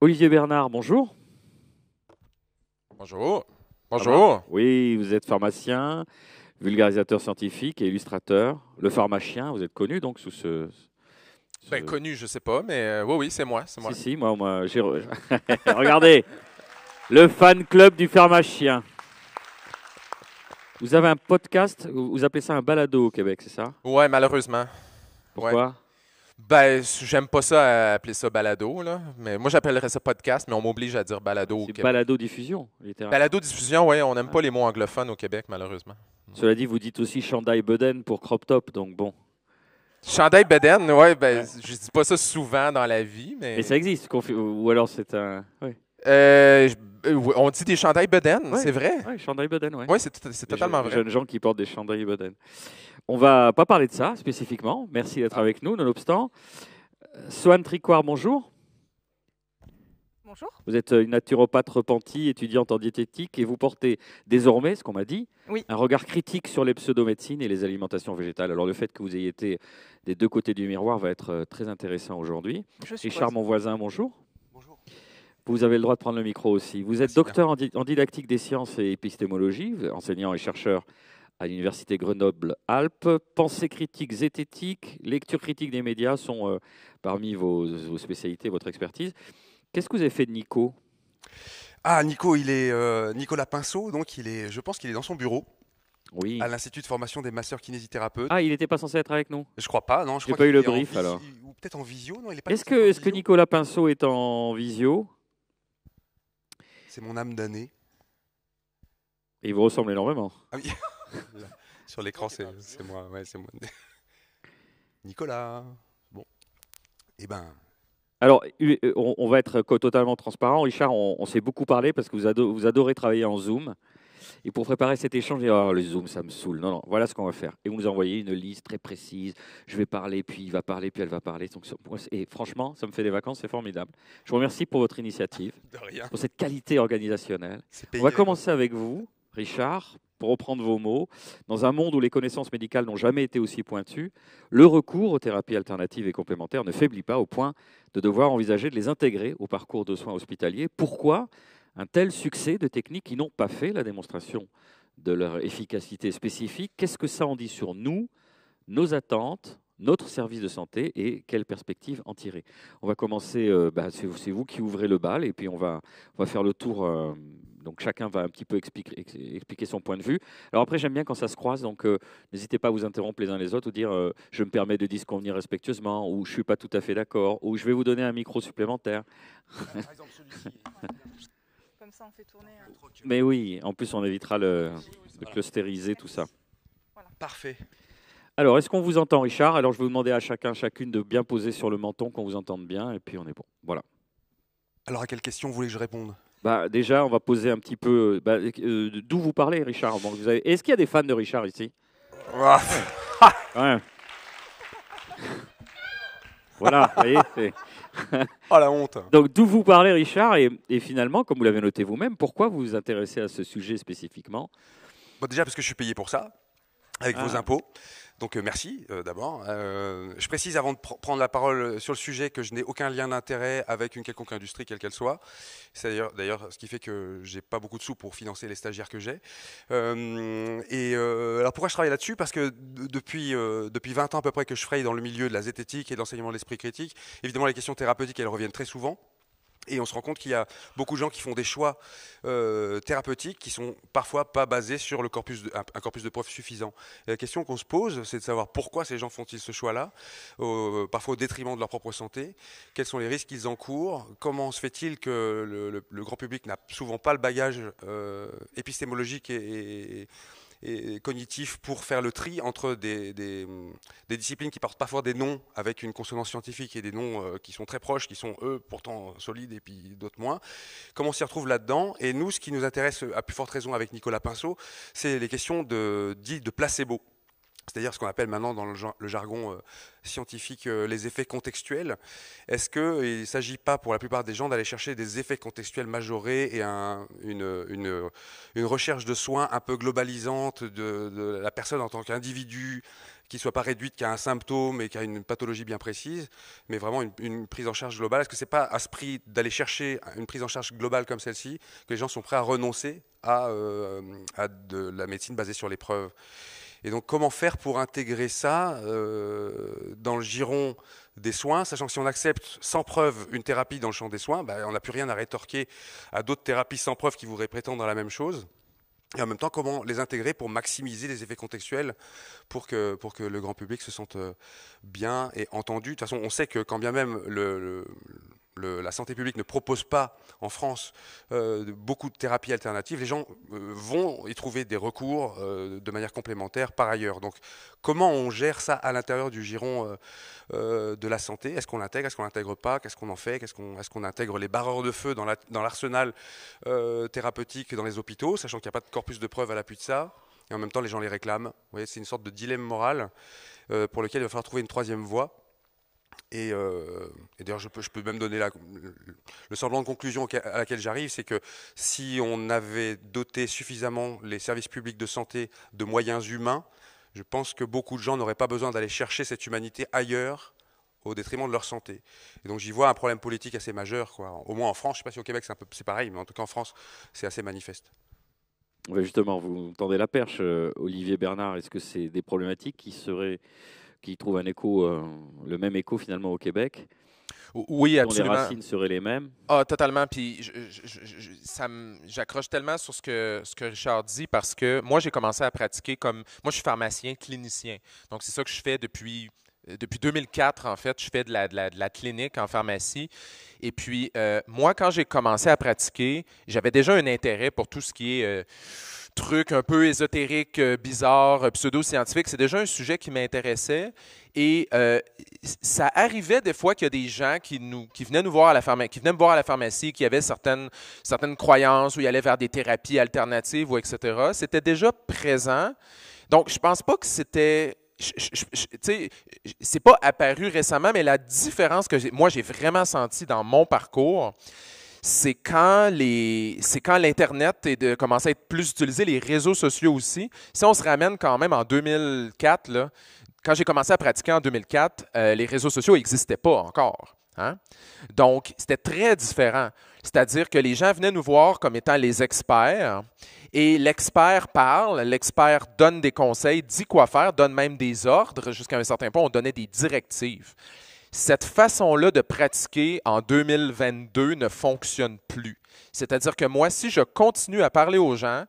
Olivier Bernard, bonjour. Bonjour. Bonjour. oui, vous êtes pharmacien, vulgarisateur scientifique et illustrateur. Le pharmacien, vous êtes connu donc sous ce. Ben, connu, je sais pas, mais euh, oui, c'est moi, c'est moi. Si, si, moi, moi Regardez, le fan club du pharmacien. Vous avez un podcast, vous appelez ça un balado au Québec, c'est ça Ouais, malheureusement. Pourquoi ben, j'aime pas ça euh, appeler ça balado, là. Mais moi, j'appellerais ça podcast, mais on m'oblige à dire balado. C'est balado diffusion, littéralement. Balado diffusion, oui, on n'aime ah. pas les mots anglophones au Québec, malheureusement. Cela dit, vous dites aussi chandail beden pour crop top, donc bon. Chandail beden, oui, ben, ne je dis pas ça souvent dans la vie, mais. Mais ça existe, ou alors c'est un. Oui. Euh, euh, on dit des chandails c'est vrai. Oui, chandails oui. Oui, c'est totalement vrai. Les jeunes gens qui portent des chandails Beden. On va pas parler de ça spécifiquement. Merci d'être avec nous, nonobstant. Euh, Swan Tricoire, bonjour. Bonjour. Vous êtes euh, une naturopathe repentie, étudiante en diététique, et vous portez désormais, ce qu'on m'a dit, un regard critique sur les pseudomédecines et les alimentations végétales. Alors le fait que vous ayez été des deux côtés du miroir va être très intéressant aujourd'hui. Richard, Charles, mon voisin, bonjour. Vous avez le droit de prendre le micro aussi. Vous êtes docteur en, didactique des sciences et épistémologie, enseignant et chercheur à l'université Grenoble-Alpes. Pensée critique, zététique, lecture critique des médias sont euh, parmi vos, spécialités, votre expertise. Qu'est-ce que vous avez fait de Nico Ah, Nico, il est euh, Nicolas Pinceau, donc il est, je pense qu'il est dans son bureau. Oui. À l'Institut de formation des masseurs kinésithérapeutes. Ah, il n'était pas censé être avec nous Je crois pas, non. Je n'ai pas eu le brief alors. Ou peut-être en visio, non Est-ce est que, que Nicolas Pinceau est en visio c'est mon âme d'année. Il vous ressemble énormément. Ah sur l'écran, c'est moi. moi. Nicolas. Bon. Eh ben. Alors, euh, on va être totalement transparent. Richard, on, s'est beaucoup parlé parce que vous, vous adorez travailler en Zoom. Et pour préparer cet échange, les le Zoom, ça me saoule. Non, non, voilà ce qu'on va faire. Et vous nous envoyez une liste très précise. Je vais parler, puis il va parler, puis elle va parler. Donc, et franchement, ça me fait des vacances, c'est formidable. Je vous remercie pour votre initiative, pour cette qualité organisationnelle. On va commencer avec vous, Richard, pour reprendre vos mots, dans un monde où les connaissances médicales n'ont jamais été aussi pointues, le recours aux thérapies alternatives et complémentaires ne faiblit pas au point de devoir envisager de les intégrer au parcours de soins hospitaliers. Pourquoi un tel succès de techniques qui n'ont pas fait la démonstration de leur efficacité spécifique. Qu'est-ce que ça en dit sur nous, nos attentes, notre service de santé et quelles perspectives en tirer On va commencer, euh, bah, c'est vous qui ouvrez le bal et puis on va, faire le tour. Euh, donc chacun va un petit peu expliquer, son point de vue. Alors après, j'aime bien quand ça se croise, donc euh, n'hésitez pas à vous interrompre les uns les autres ou dire je me permets de disconvenir respectueusement, ou je ne suis pas tout à fait d'accord, ou je vais vous donner un micro supplémentaire. fait tourner. Hein. Mais oui, en plus on évitera le, de tout ça. Voilà. Parfait. Alors, est-ce qu'on vous entend, Richard Alors, je vais vous demander à chacun, chacune de bien poser sur le menton, qu'on vous entende bien, et puis on est bon. Voilà. Alors, à quelle question vous voulez que je réponde bah, Déjà, on va poser un petit peu euh, bah, euh, d'où vous parlez, Richard. vous avez... Est-ce qu'il y a des fans de Richard ici ah. Voilà, vous voyez, ah la honte Donc d'où vous parlez Richard et, finalement, comme vous l'avez noté vous-même, pourquoi vous vous intéressez à ce sujet spécifiquement déjà parce que je suis payé pour ça, avec vos ah. impôts. Donc euh, merci euh, d'abord. Euh, je précise avant de prendre la parole sur le sujet que je n'ai aucun lien d'intérêt avec une quelconque industrie, quelle qu'elle soit. C'est d'ailleurs ce qui fait que j'ai pas beaucoup de sous pour financer les stagiaires que j'ai. et alors pourquoi je travaille là-dessus Parce que depuis, depuis 20 ans à peu près que je fraye dans le milieu de la zététique et de l'enseignement de l'esprit critique, évidemment les questions thérapeutiques elles reviennent très souvent. Et on se rend compte qu'il y a beaucoup de gens qui font des choix euh, thérapeutiques qui sont parfois pas basés sur le corpus un, corpus de preuves suffisant. la question qu'on se pose, c'est de savoir pourquoi ces gens font-ils ce choix-là, parfois au détriment de leur propre santé, quels sont les risques qu'ils encourent, comment se fait-il que le, grand public n'a souvent pas le bagage euh, épistémologique et et cognitif pour faire le tri entre des, disciplines qui portent parfois des noms avec une consonance scientifique et des noms euh, qui sont très proches, qui sont eux pourtant solides et puis d'autres moins. Comment on s'y retrouve là-dedans Et nous, ce qui nous intéresse à plus forte raison avec Nicolas Pinceau, c'est les questions de, dites de placebo c'est-à-dire ce qu'on appelle maintenant dans le jargon euh, scientifique euh, les effets contextuels. Est-ce qu'il euh, ne s'agit pas pour la plupart des gens d'aller chercher des effets contextuels majorés et une, recherche de soins un peu globalisante de, la personne en tant qu'individu, qui ne soit pas réduite a un symptôme et qui a une pathologie bien précise, mais vraiment une, prise en charge globale Est-ce que ce n'est pas à ce prix d'aller chercher une prise en charge globale comme celle-ci que les gens sont prêts à renoncer à, à de la médecine basée sur les preuves et donc, comment faire pour intégrer ça euh, dans le giron des soins, sachant que si on accepte sans preuve une thérapie dans le champ des soins, bah, on n'a plus rien à rétorquer à d'autres thérapies sans preuve qui voudraient prétendre à la même chose. Et en même temps, comment les intégrer pour maximiser les effets contextuels pour que, pour que le grand public se sente euh, bien et entendu. De toute façon, on sait que quand bien même le la santé publique ne propose pas en France euh, beaucoup de thérapies alternatives, les gens euh, vont y trouver des recours euh, de manière complémentaire par ailleurs. Donc comment on gère ça à l'intérieur du giron de la santé Est-ce qu'on l'intègre Est-ce qu'on l'intègre pas Qu'est-ce qu'on en fait Est-ce qu'on intègre les barreurs de feu dans, l'arsenal thérapeutique dans les hôpitaux, sachant qu'il n'y a pas de corpus de preuves à l'appui de ça et en même temps les gens les réclament. c'est une sorte de dilemme moral pour lequel il va falloir trouver une troisième voie. Euh, et, d'ailleurs, je peux, même donner le semblant de conclusion à laquelle j'arrive, c'est que si on avait doté suffisamment les services publics de santé de moyens humains, je pense que beaucoup de gens n'auraient pas besoin d'aller chercher cette humanité ailleurs au détriment de leur santé. Et donc j'y vois un problème politique assez majeur, quoi. au moins en France, je ne sais pas si au Québec c'est, c'est pareil, mais en tout cas en France c'est assez manifeste. justement, vous tendez la perche, euh, Olivier Bernard. Est-ce que c'est des problématiques qui seraient qui trouve un écho, euh, le même écho finalement au Québec. Oui, absolument. les racines seraient les mêmes. Ah, totalement. Puis j'accroche tellement sur ce que, ce que Richard dit parce que moi, j'ai commencé à pratiquer comme. Moi, je suis pharmacien clinicien. Donc, c'est ça que je fais depuis euh, depuis 2004, en fait, je fais de la, de de la clinique en pharmacie. Et puis, euh, moi, quand j'ai commencé à pratiquer, j'avais déjà un intérêt pour tout ce qui est trucs un peu ésotériques, bizarre euh, bizarres, euh, pseudo-scientifiques. C'est déjà un sujet qui m'intéressait. Et euh, ça arrivait des fois qu'il y a des gens qui, nous, qui, venaient nous voir à la pharmacie, qui venaient me voir à la pharmacie, qui avaient certaines, certaines croyances ou ils allaient vers des thérapies alternatives ou etc. C'était déjà présent. Donc, je pense pas que c'était Tu sais, c'est pas apparu récemment, mais la différence que moi j'ai vraiment senti dans mon parcours, c'est quand les, c'est quand l'Internet est de commencer à être plus utilisé, les réseaux sociaux aussi. Si on se ramène quand même en 2004, là, quand j'ai commencé à pratiquer en 2004, euh, les réseaux sociaux n'existaient pas encore. Hein. Donc, c'était très différent. C'est-à-dire que les gens venaient nous voir comme étant les experts et l'expert parle, l'expert donne des conseils, dit quoi faire, donne même des ordres. Jusqu'à un certain point, on donnait des directives cette façon-là de pratiquer en 2022 ne fonctionne plus. C'est-à-dire que moi, si je continue à parler aux gens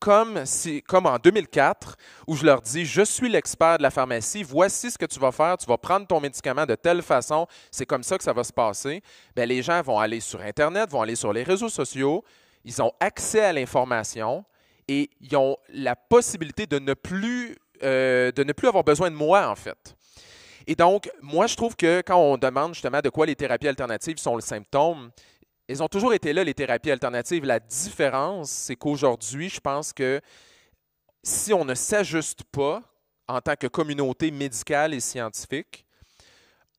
comme, si, comme en 2004, où je leur dis, je suis l'expert de la pharmacie, voici ce que tu vas faire, tu vas prendre ton médicament de telle façon, c'est comme ça que ça va se passer, bien, les gens vont aller sur Internet, vont aller sur les réseaux sociaux, ils ont accès à l'information et ils ont la possibilité de ne plus, euh, de ne plus avoir besoin de moi, en fait. Et donc, moi, je trouve que quand on demande justement de quoi les thérapies alternatives sont le symptôme, elles ont toujours été là, les thérapies alternatives. La différence, c'est qu'aujourd'hui, je pense que si on ne s'ajuste pas en tant que communauté médicale et scientifique,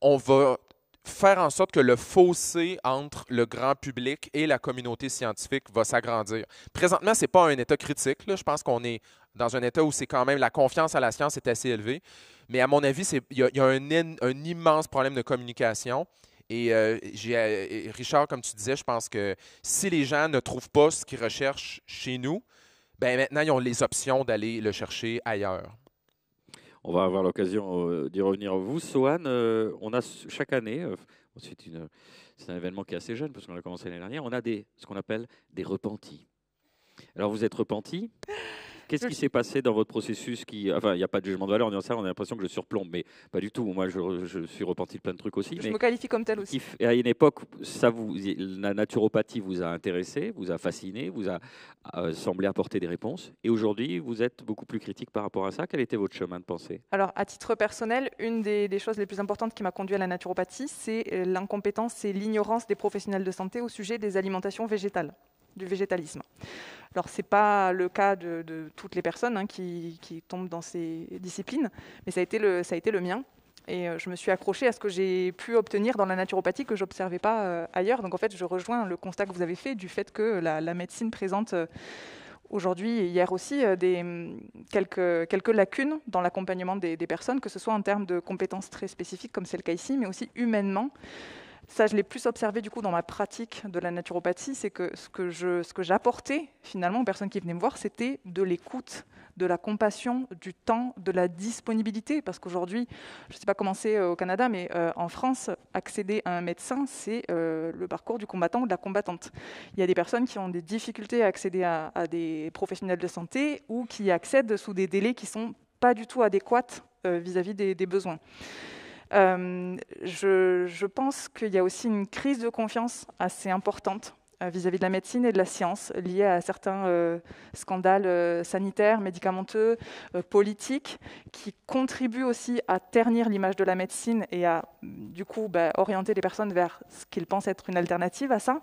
on va faire en sorte que le fossé entre le grand public et la communauté scientifique va s'agrandir. Présentement, ce n'est pas un état critique. Je pense qu'on est dans un état où c'est quand même la confiance à la science est assez élevée. Mais à mon avis, il y a, un, immense problème de communication. Et euh, euh, Richard, comme tu disais, je pense que si les gens ne trouvent pas ce qu'ils recherchent chez nous, ben maintenant, ils ont les options d'aller le chercher ailleurs on va avoir l'occasion euh, d'y revenir. Vous, Sohan, euh, on a chaque année, euh, c'est un événement qui est assez jeune parce qu'on a commencé l'année dernière, on a des, ce qu'on appelle des repentis. Alors vous êtes repentis Qu'est-ce qui s'est passé dans votre processus qui... Enfin, il n'y a pas de jugement de valeur ça, on a l'impression que je surplombe, mais pas du tout. Moi, je, suis repenti de plein de trucs aussi. Je me qualifie comme tel aussi. Et à une époque, la naturopathie vous a intéressé, vous a fasciné, vous a euh, semblé apporter des réponses. Et aujourd'hui, vous êtes beaucoup plus critique par rapport à ça. Quel était votre chemin de pensée Alors, à titre personnel, une des, des choses les plus importantes qui m'a conduit à la naturopathie, c'est euh, l'incompétence et l'ignorance des professionnels de santé au sujet des alimentations végétales du végétalisme. Alors, ce n'est pas le cas de, toutes les personnes hein, qui, tombent dans ces disciplines, mais ça a été le, ça a été le mien. Et euh, je me suis accrochée à ce que j'ai pu obtenir dans la naturopathie que j'observais pas euh, ailleurs. Donc en fait, je rejoins le constat que vous avez fait du fait que la, médecine présente euh, aujourd'hui et hier aussi des, hum, quelques, quelques, lacunes dans l'accompagnement des, des, personnes, que ce soit en termes de compétences très spécifiques comme c'est le cas ici, mais aussi humainement. Ça, je l'ai plus observé du coup dans ma pratique de la naturopathie, c'est que ce que je, ce que j'apportais finalement aux personnes qui venaient me voir, c'était de l'écoute, de la compassion, du temps, de la disponibilité. Parce qu'aujourd'hui, je ne sais pas comment c'est euh, au Canada, mais euh, en France, accéder à un médecin, c'est euh, le parcours du combattant ou de la combattante. Il y a des personnes qui ont des difficultés à accéder à, des professionnels de santé ou qui accèdent sous des délais qui sont pas du tout adéquats vis-à-vis des, des besoins. Euh, je, pense qu'il y a aussi une crise de confiance assez importante euh, vis-à-vis de la médecine et de la science liée à certains euh, scandales sanitaires, médicamenteux, politiques, qui contribuent aussi à ternir l'image de la médecine et à, du coup, bah, orienter les personnes vers ce qu'ils pensent être une alternative à ça.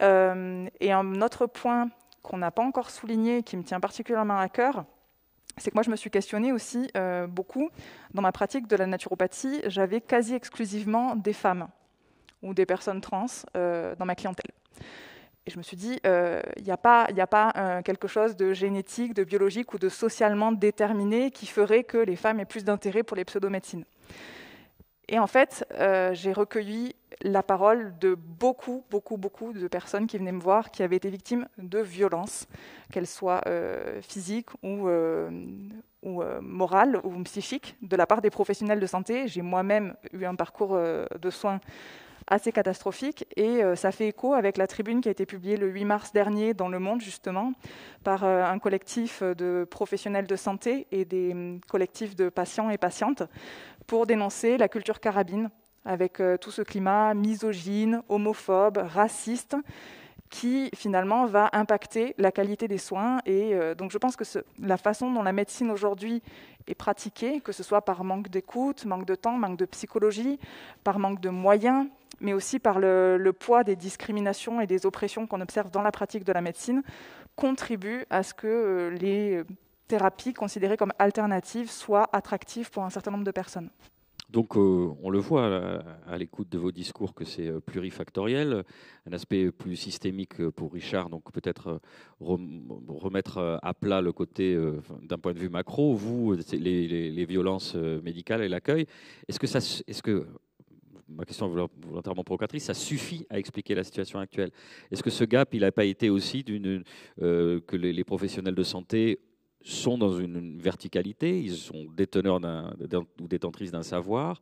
et un autre point qu'on n'a pas encore souligné, qui me tient particulièrement à cœur, c'est que moi, je me suis questionnée aussi euh, beaucoup. Dans ma pratique de la naturopathie, j'avais quasi exclusivement des femmes ou des personnes trans euh, dans ma clientèle. Et je me suis dit, euh, il n'y a pas, quelque chose de génétique, de biologique ou de socialement déterminé qui ferait que les femmes aient plus d'intérêt pour les pseudomédecines. Et en fait, euh, j'ai recueilli la parole de beaucoup, beaucoup, beaucoup de personnes qui venaient me voir, qui avaient été victimes de violences, qu'elles soient euh, physiques ou, euh, ou morales ou psychiques, de la part des professionnels de santé. J'ai moi-même eu un parcours de soins assez catastrophique et ça fait écho avec la tribune qui a été publiée le 8 mars dernier dans Le Monde justement par un collectif de professionnels de santé et des hum, collectifs de patients et patientes pour dénoncer la culture carabine, avec euh, tout ce climat misogyne, homophobe, raciste, qui finalement va impacter la qualité des soins. Et euh, donc je pense que la façon dont la médecine aujourd'hui est pratiquée, que ce soit par manque d'écoute, manque de temps, manque de psychologie, par manque de moyens, mais aussi par le poids des discriminations et des oppressions qu'on observe dans la pratique de la médecine, contribue à ce que euh, les thérapie considérée comme alternative soit attractive pour un certain nombre de personnes. Donc euh, on le voit à, l'écoute de vos discours que c'est euh, plurifactoriel, un aspect plus systémique euh, pour Richard, donc peut-être remettre à plat le côté d'un point de vue macro, vous, les, violences médicales et l'accueil. Est-ce que, ça, est-ce que ma question volontairement provocatrice, ça suffit à expliquer la situation actuelle. Est-ce que ce gap, il n'a pas été aussi d'une, que les, les, professionnels de santé sont dans une, verticalité, ils sont déteneurs ou détentrices d'un savoir,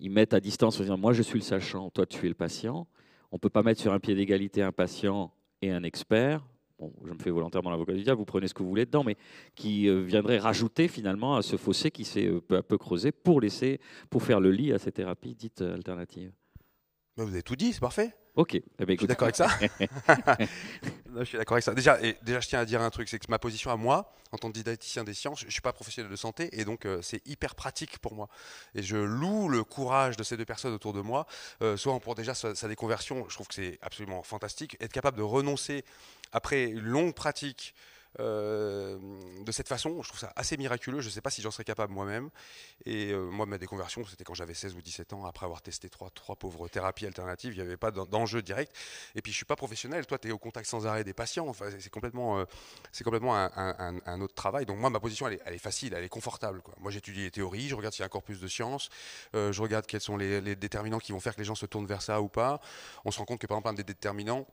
ils mettent à distance, en disant, moi je suis le sachant, toi tu es le patient. On ne peut pas mettre sur un pied d'égalité un patient et un expert, bon, je me fais volontairement l'avocat du diable, vous prenez ce que vous voulez dedans, mais qui euh, viendrait rajouter finalement à ce fossé qui s'est euh, peu à peu creusé pour, laisser, pour faire le lit à ces thérapies dites euh, alternatives. vous avez tout dit, c'est parfait. Ok. Eh ben, je d'accord avec ça. je suis d'accord avec ça. Déjà, et déjà, je tiens à dire un truc, c'est que ma position à moi, en tant que didacticien des sciences, je ne suis pas professionnel de santé, et donc euh, c'est hyper pratique pour moi. Et je loue le courage de ces deux personnes autour de moi, euh, soit pour déjà sa déconversion, je trouve que c'est absolument fantastique, être capable de renoncer après une longue pratique euh, de cette façon. Je trouve ça assez miraculeux. Je ne sais pas si j'en serais capable moi-même. Et euh, moi, ma déconversion, c'était quand j'avais 16 ou 17 ans, après avoir testé trois, trois pauvres thérapies alternatives. Il n'y avait pas d'enjeu direct. Et puis, je ne suis pas professionnel. Toi, tu es au contact sans arrêt des patients. c'est complètement, euh, complètement un, autre travail. Donc, moi, ma position, elle est, facile, elle est confortable. Moi, j'étudie les théories, je regarde s'il y a un plus de sciences, je regarde quels sont les, les déterminants qui vont faire que les gens se tournent vers ça ou pas. On se rend compte que, par exemple, un des déterminants,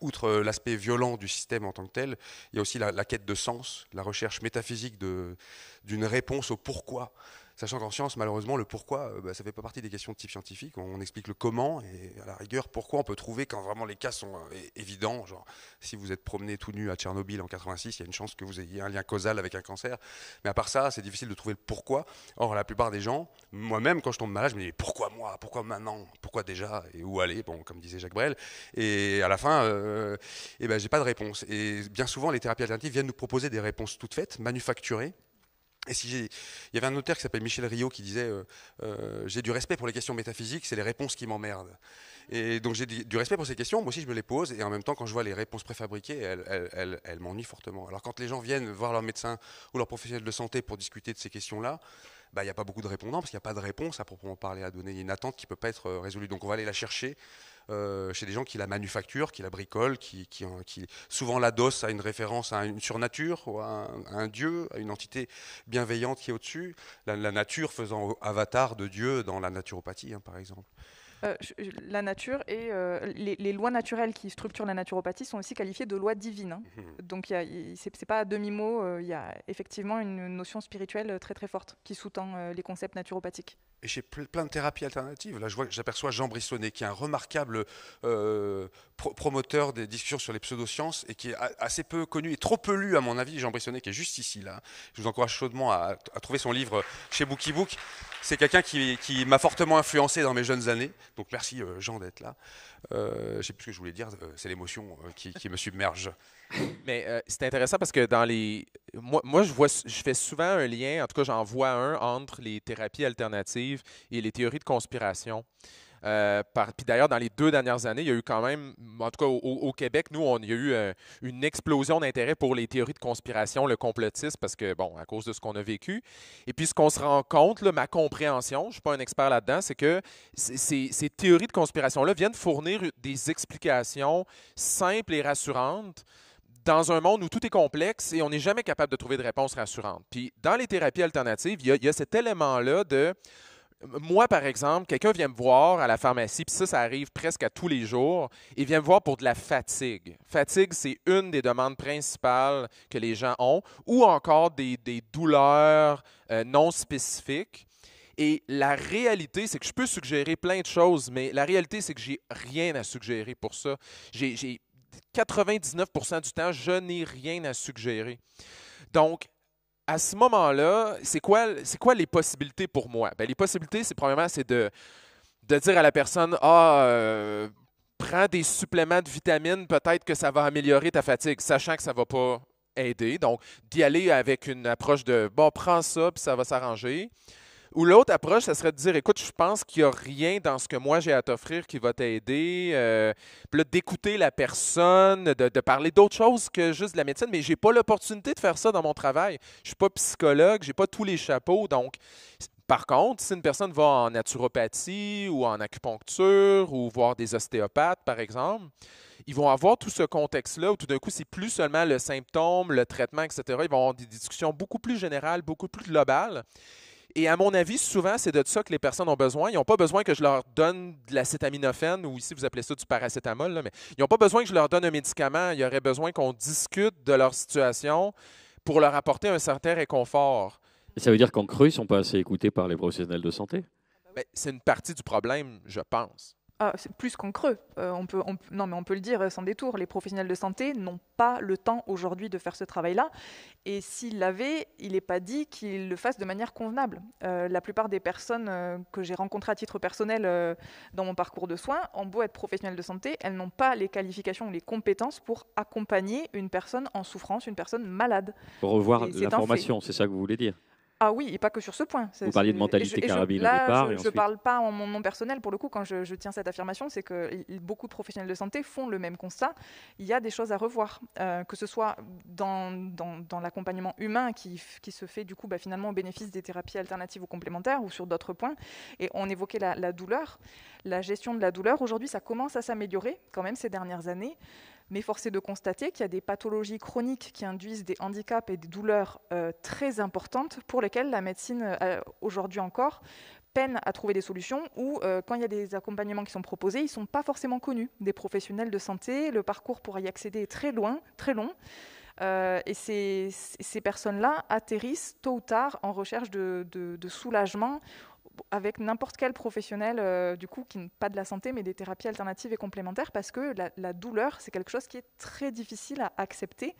outre euh, l'aspect violent du système en tant que tel, il y a aussi la, quête de sens, la recherche métaphysique d'une réponse au pourquoi Sachant qu'en science, malheureusement, le pourquoi, euh, bah, ça ne fait pas partie des questions de type scientifique. On explique le comment et à la rigueur pourquoi on peut trouver quand vraiment les cas sont euh, évidents. Genre, si vous êtes promené tout nu à Tchernobyl en 86, il y a une chance que vous ayez un lien causal avec un cancer. Mais à part ça, c'est difficile de trouver le pourquoi. Or, la plupart des gens, moi-même, quand je tombe malade, je me dis pourquoi moi Pourquoi maintenant Pourquoi déjà Et où aller Bon, comme disait Jacques Brel. Et à la fin, euh, eh ben, j'ai pas de réponse. Et bien souvent, les thérapies alternatives viennent nous proposer des réponses toutes faites, manufacturées et si il y avait un auteur qui s'appelle Michel Rio qui disait euh, euh, J'ai du respect pour les questions métaphysiques, c'est les réponses qui m'emmerdent. Et donc j'ai du respect pour ces questions, moi aussi je me les pose, et en même temps quand je vois les réponses préfabriquées, elles, m'ennuient fortement. Alors quand les gens viennent voir leur médecin ou leur professionnel de santé pour discuter de ces questions-là, bah, il n'y a pas beaucoup de répondants, parce qu'il n'y a pas de réponse à proprement parler à donner. Il y a une attente qui ne peut pas être euh, résolue. Donc on va aller la chercher euh, chez des gens qui la manufacturent, qui la bricolent, qui, souvent la souvent à une référence à une surnature, à un, dieu, à une entité bienveillante qui est au-dessus, la, nature faisant avatar de Dieu dans la naturopathie, hein, par exemple. Euh, la nature et euh, les, lois naturelles qui structurent la naturopathie sont aussi qualifiées de lois divines. Hein. Mhm. Donc ce Donc c'est pas à demi-mot, euh, il y a effectivement une notion spirituelle très très forte qui sous-tend les concepts naturopathiques. Et j'ai plein de thérapies alternatives. Là, j'aperçois Jean Brissonnet, qui est un remarquable promoteur des discussions sur les pseudosciences et qui est assez peu connu et trop peu lu, à mon avis. Jean Brissonnet, qui est juste ici, là. Je vous encourage chaudement à, trouver son livre chez Book. C'est quelqu'un qui, qui m'a fortement influencé dans mes jeunes années. Donc merci euh, Jean d'être là. Euh, je sais plus ce que je voulais dire, euh, c'est l'émotion euh, qui, me submerge. Mais c'est intéressant parce que dans les. Moi, moi, je, vois, je fais souvent un lien, en tout cas j'en vois un, entre les thérapies alternatives et les théories de conspiration. Euh, puis d'ailleurs, dans les deux dernières années, il y a eu quand même, en tout cas au, Québec, nous, on, il y a eu euh, une explosion d'intérêt pour les théories de conspiration, le complotisme, parce que, bon, à cause de ce qu'on a vécu. Et puis ce qu'on se rend compte, ma compréhension, je ne suis pas un expert là-dedans, c'est que ces, théories de conspiration-là viennent fournir des explications simples et rassurantes dans un monde où tout est complexe et on n'est jamais capable de trouver de réponses rassurantes. Puis dans les thérapies alternatives, il y a cet élément-là de moi, par exemple, quelqu'un vient me voir à la pharmacie, puis ça, ça arrive presque à tous les jours, il vient me voir pour de la fatigue. Fatigue, c'est une des demandes principales que les gens ont, ou encore des, douleurs euh, non spécifiques. Et la réalité, c'est que je peux suggérer plein de choses, mais la réalité, c'est que j'ai rien à suggérer pour ça. J'ai 99 du temps, je n'ai rien à suggérer. Donc, à ce moment-là, c'est quoi, c'est quoi les possibilités pour moi? Ben, les possibilités, c'est premièrement, c'est de, de dire à la personne, ah, euh, prends des suppléments de vitamines, peut-être que ça va améliorer ta fatigue, sachant que ça ne va pas aider. Donc, d'y aller avec une approche de, bon, prends ça, puis ça va s'arranger. Ou l'autre approche, ça serait de dire écoute, je pense qu'il n'y a rien dans ce que moi j'ai à t'offrir qui va t'aider. Euh, puis là, d'écouter la personne, de, parler d'autre choses que juste de la médecine. Mais j'ai pas l'opportunité de faire ça dans mon travail. Je suis pas psychologue, n'ai pas tous les chapeaux. Donc, par contre, si une personne va en naturopathie ou en acupuncture ou voir des ostéopathes, par exemple, ils vont avoir tout ce contexte-là où tout d'un coup, c'est plus seulement le symptôme, le traitement, etc. Ils vont avoir des discussions beaucoup plus générales, beaucoup plus globales. Et à mon avis, souvent, c'est de ça que les personnes ont besoin. Ils n'ont pas besoin que je leur donne de l'acétaminophène, ou ici, vous appelez ça du paracétamol, mais ils n'ont pas besoin que je leur donne un médicament. Il y aurait besoin qu'on discute de leur situation pour leur apporter un certain réconfort. Ça veut dire qu'en creux, ils ne sont pas assez écoutés par les professionnels de santé? Ben, c'est une partie du problème, je pense. Ah, plus qu'on creux. Euh, on peut, non, mais on peut le dire sans détour. Les professionnels de santé n'ont pas le temps aujourd'hui de faire ce travail-là. Et s'ils l'avaient, il n'est pas dit qu'ils le fassent de manière convenable. Euh, la plupart des personnes euh, que j'ai rencontrées à titre personnel dans mon parcours de soins en beau être professionnels de santé, elles n'ont pas les qualifications ou les compétences pour accompagner une personne en souffrance, une personne malade. Revoir l'information, c'est ça que vous voulez dire ah oui, et pas que sur ce point. Vous parliez de mentalité je, carabine au départ. Je ne parle pas en mon nom personnel, pour le coup, quand je, tiens cette affirmation, c'est que beaucoup de professionnels de santé font le même constat. Il y a des choses à revoir, euh, que ce soit dans, l'accompagnement humain qui, qui, se fait du coup bah, finalement au bénéfice des thérapies alternatives ou complémentaires ou sur d'autres points. Et on évoquait la, la douleur, la gestion de la douleur. Aujourd'hui, ça commence à s'améliorer quand même ces dernières années mais force est de constater qu'il y a des pathologies chroniques qui induisent des handicaps et des douleurs euh, très importantes pour lesquelles la médecine, euh, aujourd'hui encore, peine à trouver des solutions ou euh, quand il y a des accompagnements qui sont proposés, ils ne sont pas forcément connus des professionnels de santé. Le parcours pour y accéder est très, loin, très long. et ces, personnes-là atterrissent tôt ou tard en recherche de soulagement, avec n'importe quel professionnel, euh, du coup, qui n'est pas de la santé, mais des thérapies alternatives et complémentaires, parce que la, la douleur, c'est quelque chose qui est très difficile à accepter,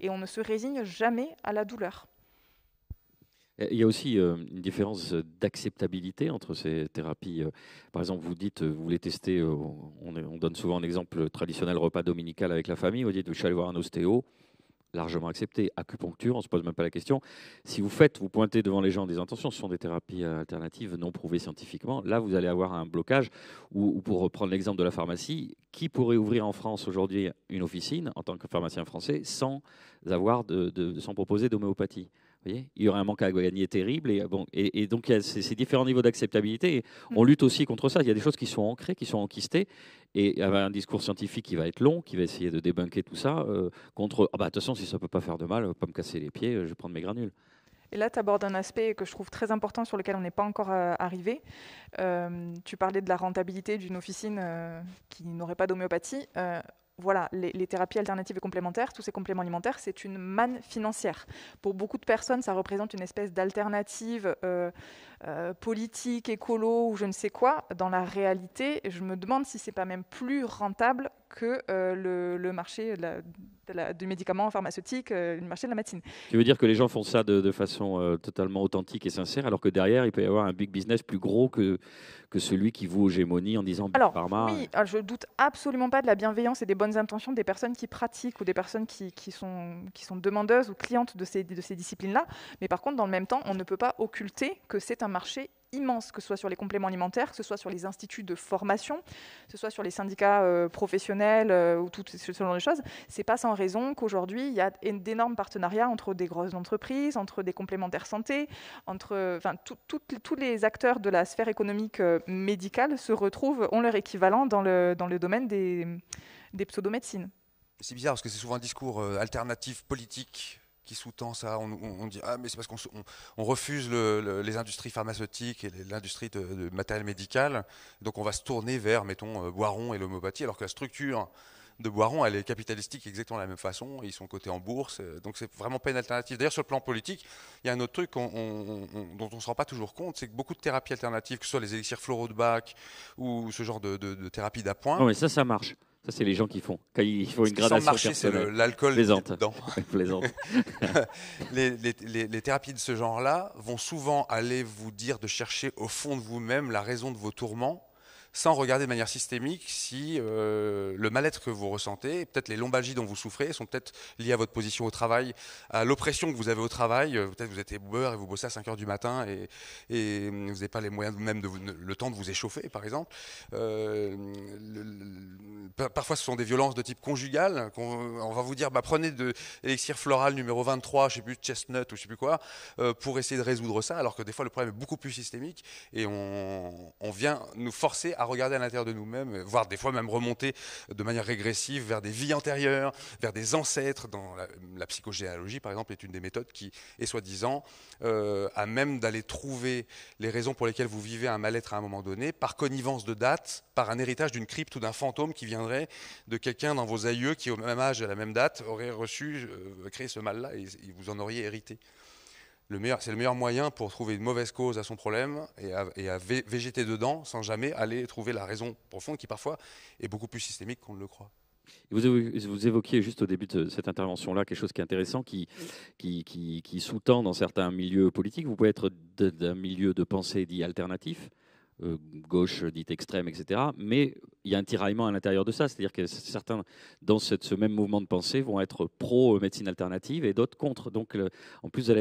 et on ne se résigne jamais à la douleur. Il y a aussi euh, une différence d'acceptabilité entre ces thérapies. Euh, par exemple, vous dites, vous voulez tester, on, donne souvent un exemple traditionnel repas dominical avec la famille, vous dites, je suis voir un ostéo, largement accepté. Acupuncture, on ne se pose même pas la question. Si vous faites, vous pointez devant les gens des intentions, ce sont des thérapies euh, alternatives non prouvées scientifiquement, là vous allez avoir un blocage. Ou, pour reprendre l'exemple de la pharmacie, qui pourrait ouvrir en France aujourd'hui une officine en tant que pharmacien français sans avoir de, de, sans proposer d'homéopathie il y aurait un manque à gagner terrible. Et, donc, il y a ces, différents niveaux d'acceptabilité. On mm. lutte aussi contre ça. Il y a des choses qui sont ancrées, qui sont enquistées. Et avec un discours scientifique qui va être long, qui va essayer de débunker tout ça, euh, contre ah bah, de toute façon, si ça ne peut pas faire de mal, euh, pas me casser les pieds, euh, je vais prendre mes granules. Et là, tu abordes un aspect que je trouve très important sur lequel on n'est pas encore arrivé. tu parlais de la rentabilité d'une officine qui n'aurait pas d'homéopathie voilà, les, thérapies alternatives et complémentaires, tous ces compléments alimentaires, c'est une manne financière. Pour beaucoup de personnes, ça représente une espèce d'alternative euh, euh, politique, écolo ou je ne sais quoi, dans la réalité, je me demande si c'est pas même plus rentable que euh, le, marché de de du médicament pharmaceutique, euh, le marché de la médecine. Tu veux dire que les gens font ça de, façon totalement authentique et sincère, alors que derrière, il peut y avoir un big business plus gros que, que celui qui vous hégémonie en disant alors, Oui, je doute absolument pas de la bienveillance et des bonnes intentions des personnes qui pratiquent ou des personnes qui, qui sont, qui sont demandeuses ou clientes de ces, de ces disciplines-là. Mais par contre, dans le même temps, on ne peut pas occulter que c'est un marché immense, que ce soit sur les compléments alimentaires, que ce soit sur les instituts de formation, que ce soit sur les syndicats euh, professionnels euh, ou tout ce genre de choses. C'est pas sans raison qu'aujourd'hui, il y a d'énormes partenariats entre des grosses entreprises, entre des complémentaires santé, entre tous les acteurs de la sphère économique euh, médicale se retrouvent, ont leur équivalent dans le, dans le domaine des, des pseudomédecines. C'est bizarre parce que c'est souvent un discours alternatif politique qui sous-tend ça. On, dit ah mais c'est parce qu'on refuse les industries pharmaceutiques et l'industrie de, matériel médical, donc on va se tourner vers mettons euh, Boiron et l'homéopathie », alors que la structure de Boiron, elle est capitalistique exactement de la même façon. Ils sont cotés en bourse, euh, donc c'est vraiment pas une alternative. D'ailleurs, sur le plan politique, il y a un autre truc dont on ne se rend pas toujours compte, c'est que beaucoup de thérapies alternatives, que ce soit les élixirs floraux de Bach ou ce genre de, de, thérapie d'appoint. Ah oui, ça, ça marche. Ça, c'est les gens qui font. Quand ils font une gradation sans marcher, c'est l'alcool plaisante. Dedans. plaisante. les, thérapies de ce genre-là vont souvent aller vous dire de chercher au fond de vous-même la raison de vos tourments sans regarder de manière systémique si euh, le mal-être que vous ressentez, peut-être les lombalgies dont vous souffrez, sont peut-être liées à votre position au travail, à l'oppression que vous avez au travail. Euh, peut-être vous êtes éboueur et vous bossez à 5 heures du matin et, et hum, vous n'avez pas les moyens même de le temps de vous échauffer, par exemple. Euh, parfois, ce sont des violences de type conjugal. On, on va vous dire, bah, prenez de l'élixir floral numéro 23, je sais plus, chestnut ou je sais plus quoi, pour essayer de résoudre ça, alors que des fois, le problème est beaucoup plus systémique et on, on vient nous forcer à regarder à l'intérieur de nous-mêmes, euh, voire des fois même remonter de manière régressive vers des vies antérieures, vers des ancêtres. Dans la, la psychogénéalogie, par exemple, est une des méthodes qui est soi-disant euh, à même d'aller trouver les raisons pour lesquelles vous vivez un mal-être à un moment donné par connivence de date, par un héritage d'une crypte ou d'un fantôme qui viendrait de quelqu'un dans vos aïeux qui, au même âge, à la même date, aurait reçu, euh, créé ce mal-là et vous en auriez hérité c'est le meilleur moyen pour trouver une mauvaise cause à son problème et à, végéter dedans sans jamais aller trouver la raison profonde qui parfois est beaucoup plus systémique qu'on ne le croit. Vous évoquiez juste au début de cette intervention-là quelque chose qui est intéressant, qui, qui sous-tend dans certains milieux politiques. Vous pouvez être d'un milieu de pensée dit alternatif, euh, gauche euh, dite extrême, etc. Mais il y a un tiraillement à l'intérieur de ça, c'est-à-dire que certains, dans ce même mouvement de pensée, vont être pro-médecine euh, alternative et d'autres contre. Donc, en plus d'être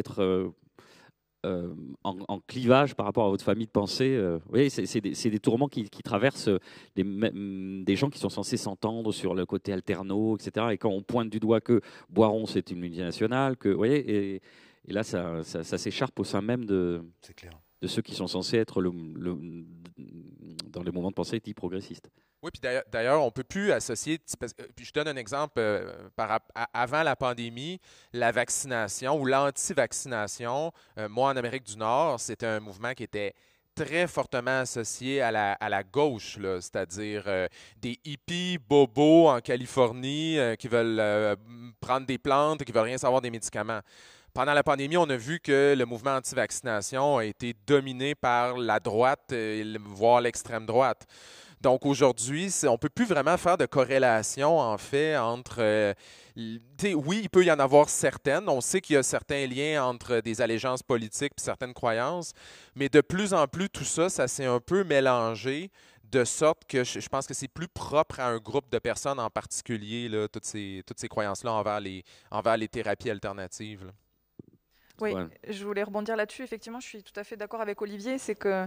être en, clivage par rapport à votre famille de pensée, vous voyez, c'est des, tourments qui, traversent des, mm, des, gens qui sont censés s'entendre sur le côté alterno, etc. Et quand on pointe du doigt que Boiron, c'est une multinationale, que, vous voyez, et, là, ça, ça s'écharpe au sein même de. C'est clair de ceux qui sont censés être dans les moments de pensée dits progressistes. Oui, puis d'ailleurs, on ne peut plus associer. Euh, puis je donne un exemple. Euh, par, avant la pandémie, la vaccination ou l'anti-vaccination, euh, moi en Amérique du Nord, c'était un mouvement qui était très fortement associé à la, à la gauche, c'est-à-dire des hippies bobos en Californie qui veulent prendre des plantes, et qui veulent rien savoir des médicaments pendant la pandémie, on a vu que le mouvement anti-vaccination a été dominé par la droite, voire l'extrême droite. Donc aujourd'hui, on ne peut plus vraiment faire de corrélation, en fait, entre... Euh, oui, il peut y en avoir certaines. On sait qu'il y a certains liens entre des allégeances politiques et certaines croyances, mais de plus en plus, tout ça, ça s'est un peu mélangé de sorte que je, pense que c'est plus propre à un groupe de personnes en particulier, là, toutes ces, toutes ces croyances-là envers les, envers les thérapies alternatives. Oui, je voulais rebondir là-dessus. Effectivement, je suis tout à fait d'accord avec Olivier. C'est que,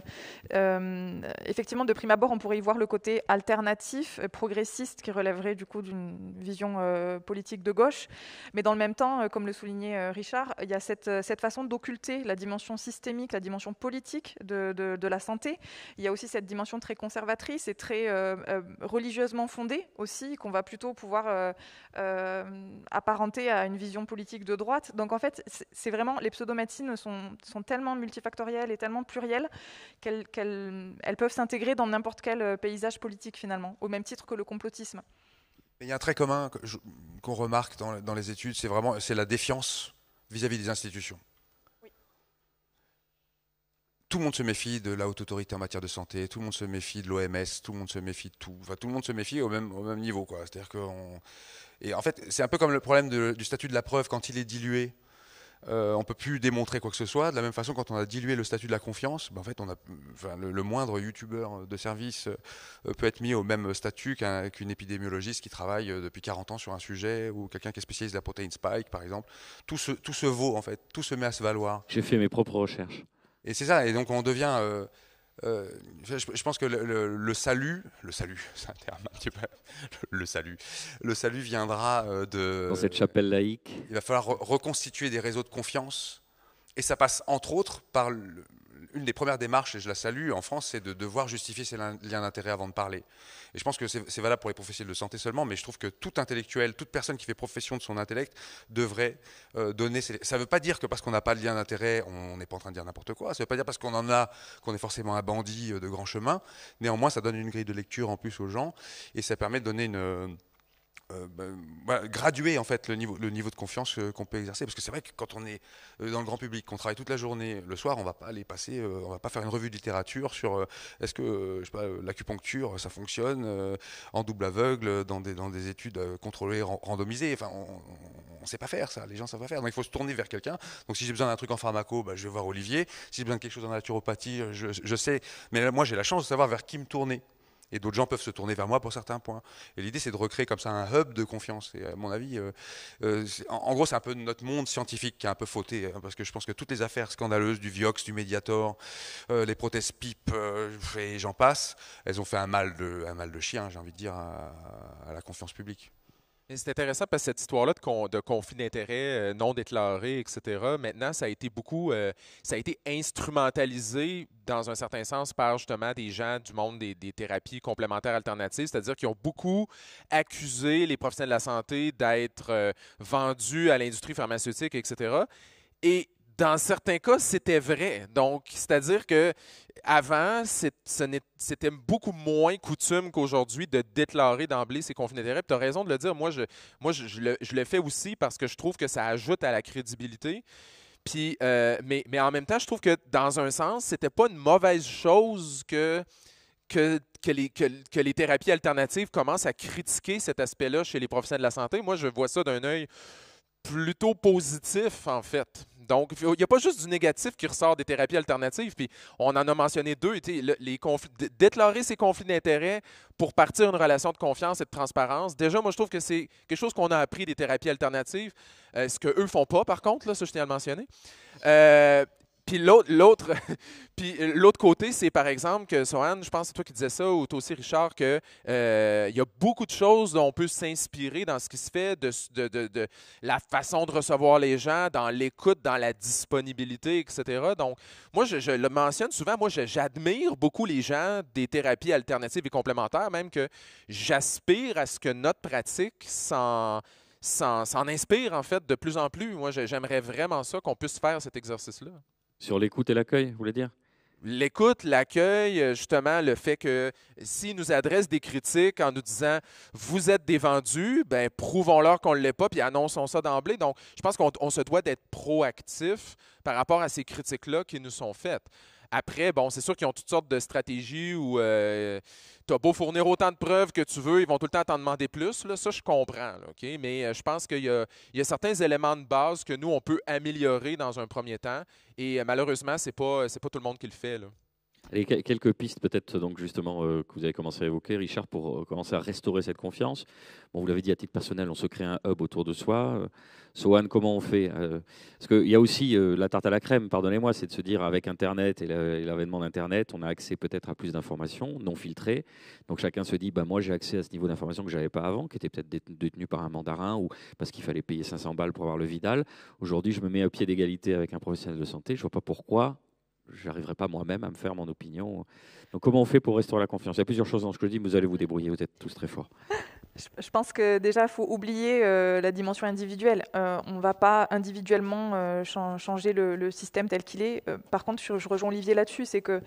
euh, effectivement, de prime abord, on pourrait y voir le côté alternatif, euh, progressiste, qui relèverait du coup d'une vision euh, politique de gauche. Mais dans le même temps, comme le soulignait Richard, il y a cette, cette façon d'occulter la dimension systémique, la dimension politique de, de, la santé. Il y a aussi cette dimension très conservatrice et très religieusement fondée aussi, qu'on va plutôt pouvoir apparenter à une vision politique de droite. Donc en fait, c'est vraiment les pseudomatines sont, sont tellement multifactorielles et tellement plurielles qu'elles peuvent s'intégrer dans n'importe quel euh, paysage politique finalement, au même titre que le complotisme. Il y a un trait commun qu'on remarque dans, les études, c'est vraiment c'est la défiance vis-à-vis des institutions. Tout le monde se méfie de la haute autorité en matière de santé, tout le monde se méfie de l'OMS, tout le monde se méfie de tout. Enfin, tout le monde se méfie au même, au même niveau. C'est-à-dire Et en fait, c'est un peu comme le problème du statut de la preuve quand il est dilué. Euh, on peut plus démontrer quoi que ce soit. De la même façon, quand on a dilué le statut de la confiance, ben, en fait, on a, le, moindre youtubeur de service euh, peut être mis au même statut qu'une épidémiologiste qui travaille euh, depuis 40 ans sur un sujet ou quelqu'un qui est spécialiste de la protéine Spike, par exemple. Tout se, tout se vaut, en fait. Tout se met à se valoir. J'ai fait mes propres recherches. Et c'est ça. Et donc, on devient. Euh, je, pense que le, salut, le salut, c'est un terme le salut, le salut viendra euh, de. Dans cette chapelle laïque. Il va falloir reconstituer des réseaux de confiance, et ça passe entre autres par le, une des premières démarches, et je la salue en France, c'est de devoir justifier ses liens d'intérêt avant de parler. Et je pense que c'est valable pour les professionnels de santé seulement, mais je trouve que tout intellectuel, toute personne qui fait profession de son intellect devrait euh, donner. Ça ne veut pas dire que parce qu'on n'a pas de lien d'intérêt, on n'est pas en train de dire n'importe quoi. Ça ne veut pas dire parce qu'on en a qu'on est forcément un bandit euh, de grand chemin. Néanmoins, ça donne une grille de lecture en plus aux gens, et ça permet de donner une euh, ben, graduer en fait le niveau, le niveau de confiance euh, qu'on peut exercer. Parce que c'est vrai que quand on est euh, dans le grand public, qu'on travaille toute la journée, le soir, on va pas aller passer, on va pas faire une revue de littérature sur est-ce que je pas, l'acupuncture ça fonctionne en double aveugle dans des, dans des études contrôlées, randomisées. Enfin, on, ne sait pas faire ça. Les gens savent pas faire. Donc il faut se tourner vers quelqu'un. Donc si j'ai besoin d'un truc en pharmaco, ben, je vais voir Olivier. Si j'ai besoin de quelque chose en naturopathie, je, sais. Mais moi j'ai la chance de savoir vers qui me tourner. Et d'autres gens peuvent se tourner vers moi pour certains points. Et l'idée, c'est de recréer comme ça un hub de confiance. Et à mon avis, euh, euh, en, gros, c'est un peu notre monde scientifique qui a un peu fauté. Hein, parce que je pense que toutes les affaires scandaleuses du Viox, du Mediator, euh, les prothèses PIP, et j'en passe, elles ont fait un mal de, un mal de chien, j'ai envie de dire, à la confiance publique c'est intéressant parce que cette histoire-là de, conflit d'intérêts euh, non déclaré, etc., maintenant, ça a été beaucoup, euh, ça a été instrumentalisé dans un certain sens par justement des gens du monde des, thérapies complémentaires alternatives, c'est-à-dire qui ont beaucoup accusé les professionnels de la santé d'être euh, vendus à l'industrie pharmaceutique, etc. Et dans certains cas, c'était vrai. Donc, c'est-à-dire que avant, c'était beaucoup moins coutume qu'aujourd'hui de déclarer d'emblée ses conflits d'intérêts. Tu as raison de le dire. Moi, je, le, fais aussi parce que je trouve que ça ajoute à la crédibilité. Puis, euh, mais, en même temps, je trouve que dans un sens, c'était pas une mauvaise chose que les, que, les, thérapies alternatives commencent à critiquer cet aspect-là chez les professionnels de la santé. Moi, je vois ça d'un œil plutôt positif, en fait. Donc, il n'y a pas juste du négatif qui ressort des thérapies alternatives. Puis, on en a mentionné deux. Les déclarer ces conflits d'intérêts pour partir une relation de confiance et de transparence. Déjà, moi, je trouve que c'est quelque chose qu'on a appris des thérapies alternatives. Euh, ce que ne font pas, par contre, là, que je tiens à mentionner. Euh, puis l'autre, l'autre, puis euh, l'autre côté, c'est par exemple que Sohan, je pense que c'est toi qui disais ça, ou toi aussi Richard, que euh, il y a beaucoup de choses dont on peut s'inspirer dans ce qui se fait, de, la façon de recevoir les gens, dans l'écoute, dans la disponibilité, etc. Donc, moi, je, le mentionne souvent, moi, j'admire beaucoup les gens des thérapies alternatives et complémentaires, même que j'aspire à ce que notre pratique s'en s'en inspire en fait de plus en plus. Moi, j'aimerais vraiment ça qu'on puisse faire cet exercice-là. Sur l'écoute et l'accueil, vous voulez dire? L'écoute, l'accueil, euh, justement, le fait que s'ils nous adressent des critiques en nous disant vous êtes des vendus, ben prouvons-leur qu'on ne l'est pas, puis annonçons ça d'emblée. Donc, je pense qu'on se doit d'être proactif par rapport à ces critiques-là qui nous sont faites. Après, bon, c'est sûr qu'ils ont toutes sortes de stratégies où euh, tu as beau fournir autant de preuves que tu veux, ils vont tout le temps t'en demander plus. Là, ça, je comprends. Mais euh, je pense qu'il y, a certains éléments de base que nous, on peut améliorer dans un premier temps. Et euh, malheureusement, ce n'est pas, tout le monde qui le fait quelques pistes peut-être donc justement euh, que vous avez commencé à évoquer, Richard, pour euh, commencer à restaurer cette confiance. Bon, vous l'avez dit à titre personnel, on se crée un hub autour de soi. Euh, Sohan, comment on fait Parce qu'il y a aussi la tarte à la crème, pardonnez-moi, c'est de se dire avec Internet et l'avènement d'Internet, on a accès peut-être à plus d'informations non filtrées. Donc chacun se dit, bah, moi j'ai accès à ce niveau d'information que j'avais pas avant, qui était peut-être détenu par un mandarin ou parce qu'il fallait payer 500 balles pour avoir le Vidal. Aujourd'hui, je me mets à pied d'égalité avec un professionnel de santé. Je ne vois pas pourquoi j'arriverai pas moi-même à me faire mon opinion. Donc comment on fait pour restaurer la confiance Il y a plusieurs choses dans ce que je dis, mais vous allez vous débrouiller, vous êtes tous très forts. Je pense que déjà, il faut oublier euh, la dimension individuelle. Euh, on ne va pas individuellement euh, changer le, système tel qu'il est. par contre, je, rejoins Olivier là-dessus, c'est que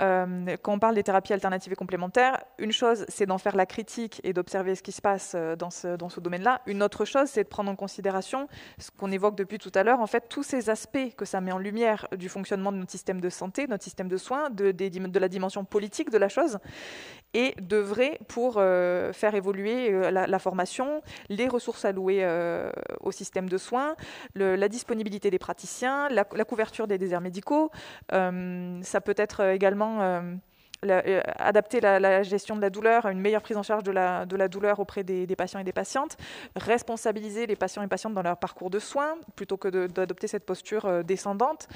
quand on parle des thérapies alternatives et complémentaires, une chose, c'est d'en faire la critique et d'observer ce qui se passe dans ce, dans ce domaine-là. Une autre chose, c'est de prendre en considération ce qu'on évoque depuis tout à l'heure, en fait, tous ces aspects que ça met en lumière du fonctionnement de notre système de santé, notre système de soins, de, la dimension politique de la chose, et d'œuvrer pour euh, faire évoluer euh, la, formation, les ressources allouées euh, au système de soins, la disponibilité des praticiens, la, couverture des déserts médicaux. ça peut être également euh, adapter la, gestion de la douleur à une meilleure prise en charge de la, de la douleur auprès des, patients et des patientes, responsabiliser les patients et patientes dans leur parcours de soins plutôt que d'adopter cette posture euh, descendante.